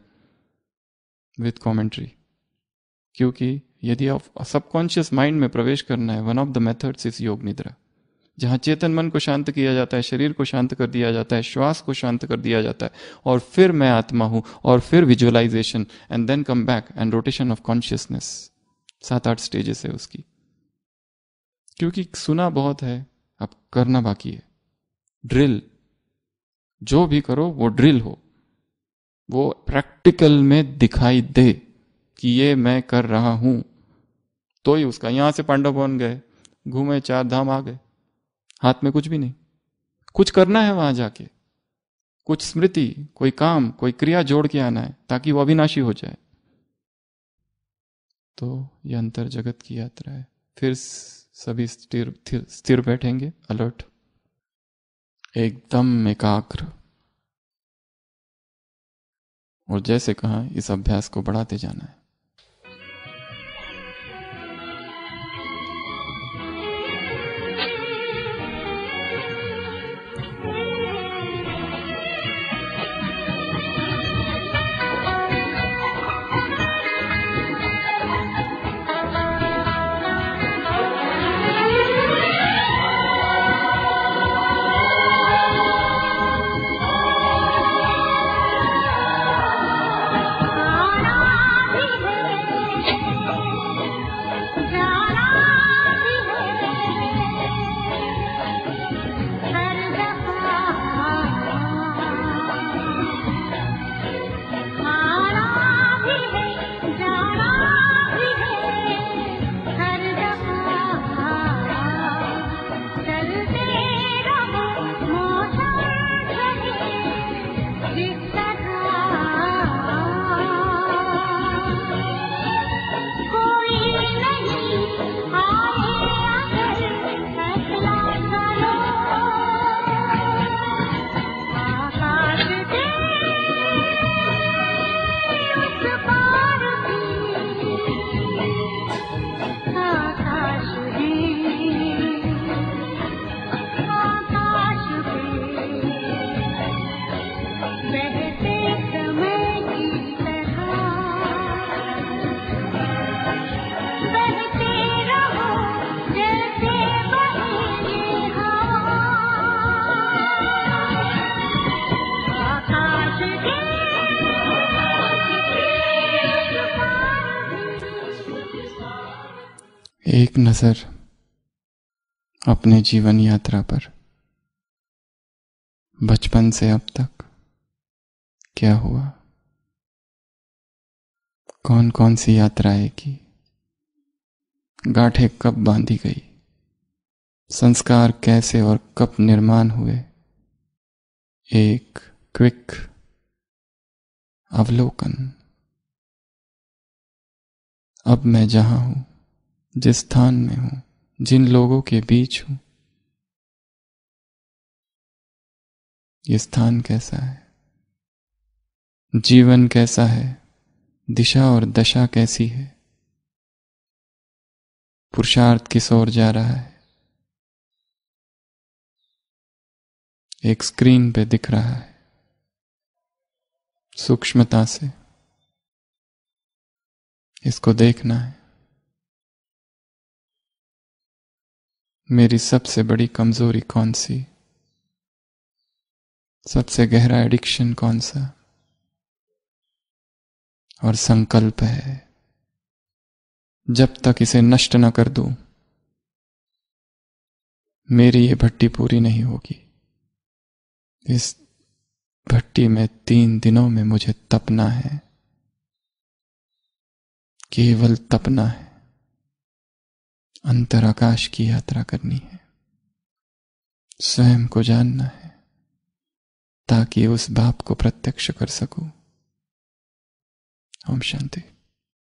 विथ कमेंट्री क्योंकि यदि आप सबकॉन्शियस माइंड में प्रवेश करना है one of the methods is yoga nidra जहां चेतन मन को शांत किया जाता है शरीर को शांत कर दिया जाता है श्वास को शांत कर दिया जाता है और फिर मैं आत्मा हूं और फिर visualisation and then come back and rotation of consciousness सात आठ स्टेजेस है उसकी क्योंकि सुना बहुत है अब करना बाकी है ड्रिल जो भी करो वो ड्रिल हो वो प्रैक्टिकल में दिखाई दे कि ये मैं कर रहा हूं तो ही उसका यहां से पांडव बन गए घूमे चार धाम आ गए हाथ में कुछ भी नहीं कुछ करना है वहां जाके कुछ स्मृति कोई काम कोई क्रिया जोड़ के आना है ताकि वो अविनाशी हो जाए तो यह अंतर जगत की यात्रा है फिर सभी स्थिर स्थिर बैठेंगे अलर्ट एकदम एकाग्र और जैसे कहा इस अभ्यास को बढ़ाते जाना है एक नज़र अपने जीवन यात्रा पर बचपन से अब तक क्या हुआ कौन कौन सी यात्राएं की गांठें कब बांधी गई संस्कार कैसे और कब निर्माण हुए एक क्विक अवलोकन अब मैं जहां हूं जिस स्थान में हूं जिन लोगों के बीच हूं ये स्थान कैसा है जीवन कैसा है दिशा और दशा कैसी है पुरुषार्थ किस ओर जा रहा है एक स्क्रीन पे दिख रहा है सूक्ष्मता से इसको देखना है मेरी सबसे बड़ी कमज़ोरी कौन सी सबसे गहरा एडिक्शन कौन सा और संकल्प है जब तक इसे नष्ट न कर दूं मेरी ये भट्टी पूरी नहीं होगी इस भट्टी में तीन दिनों में मुझे तपना है केवल तपना है अंतराकाश की यात्रा करनी है स्वयं को जानना है ताकि उस बाप को प्रत्यक्ष कर सकूं ओम शांति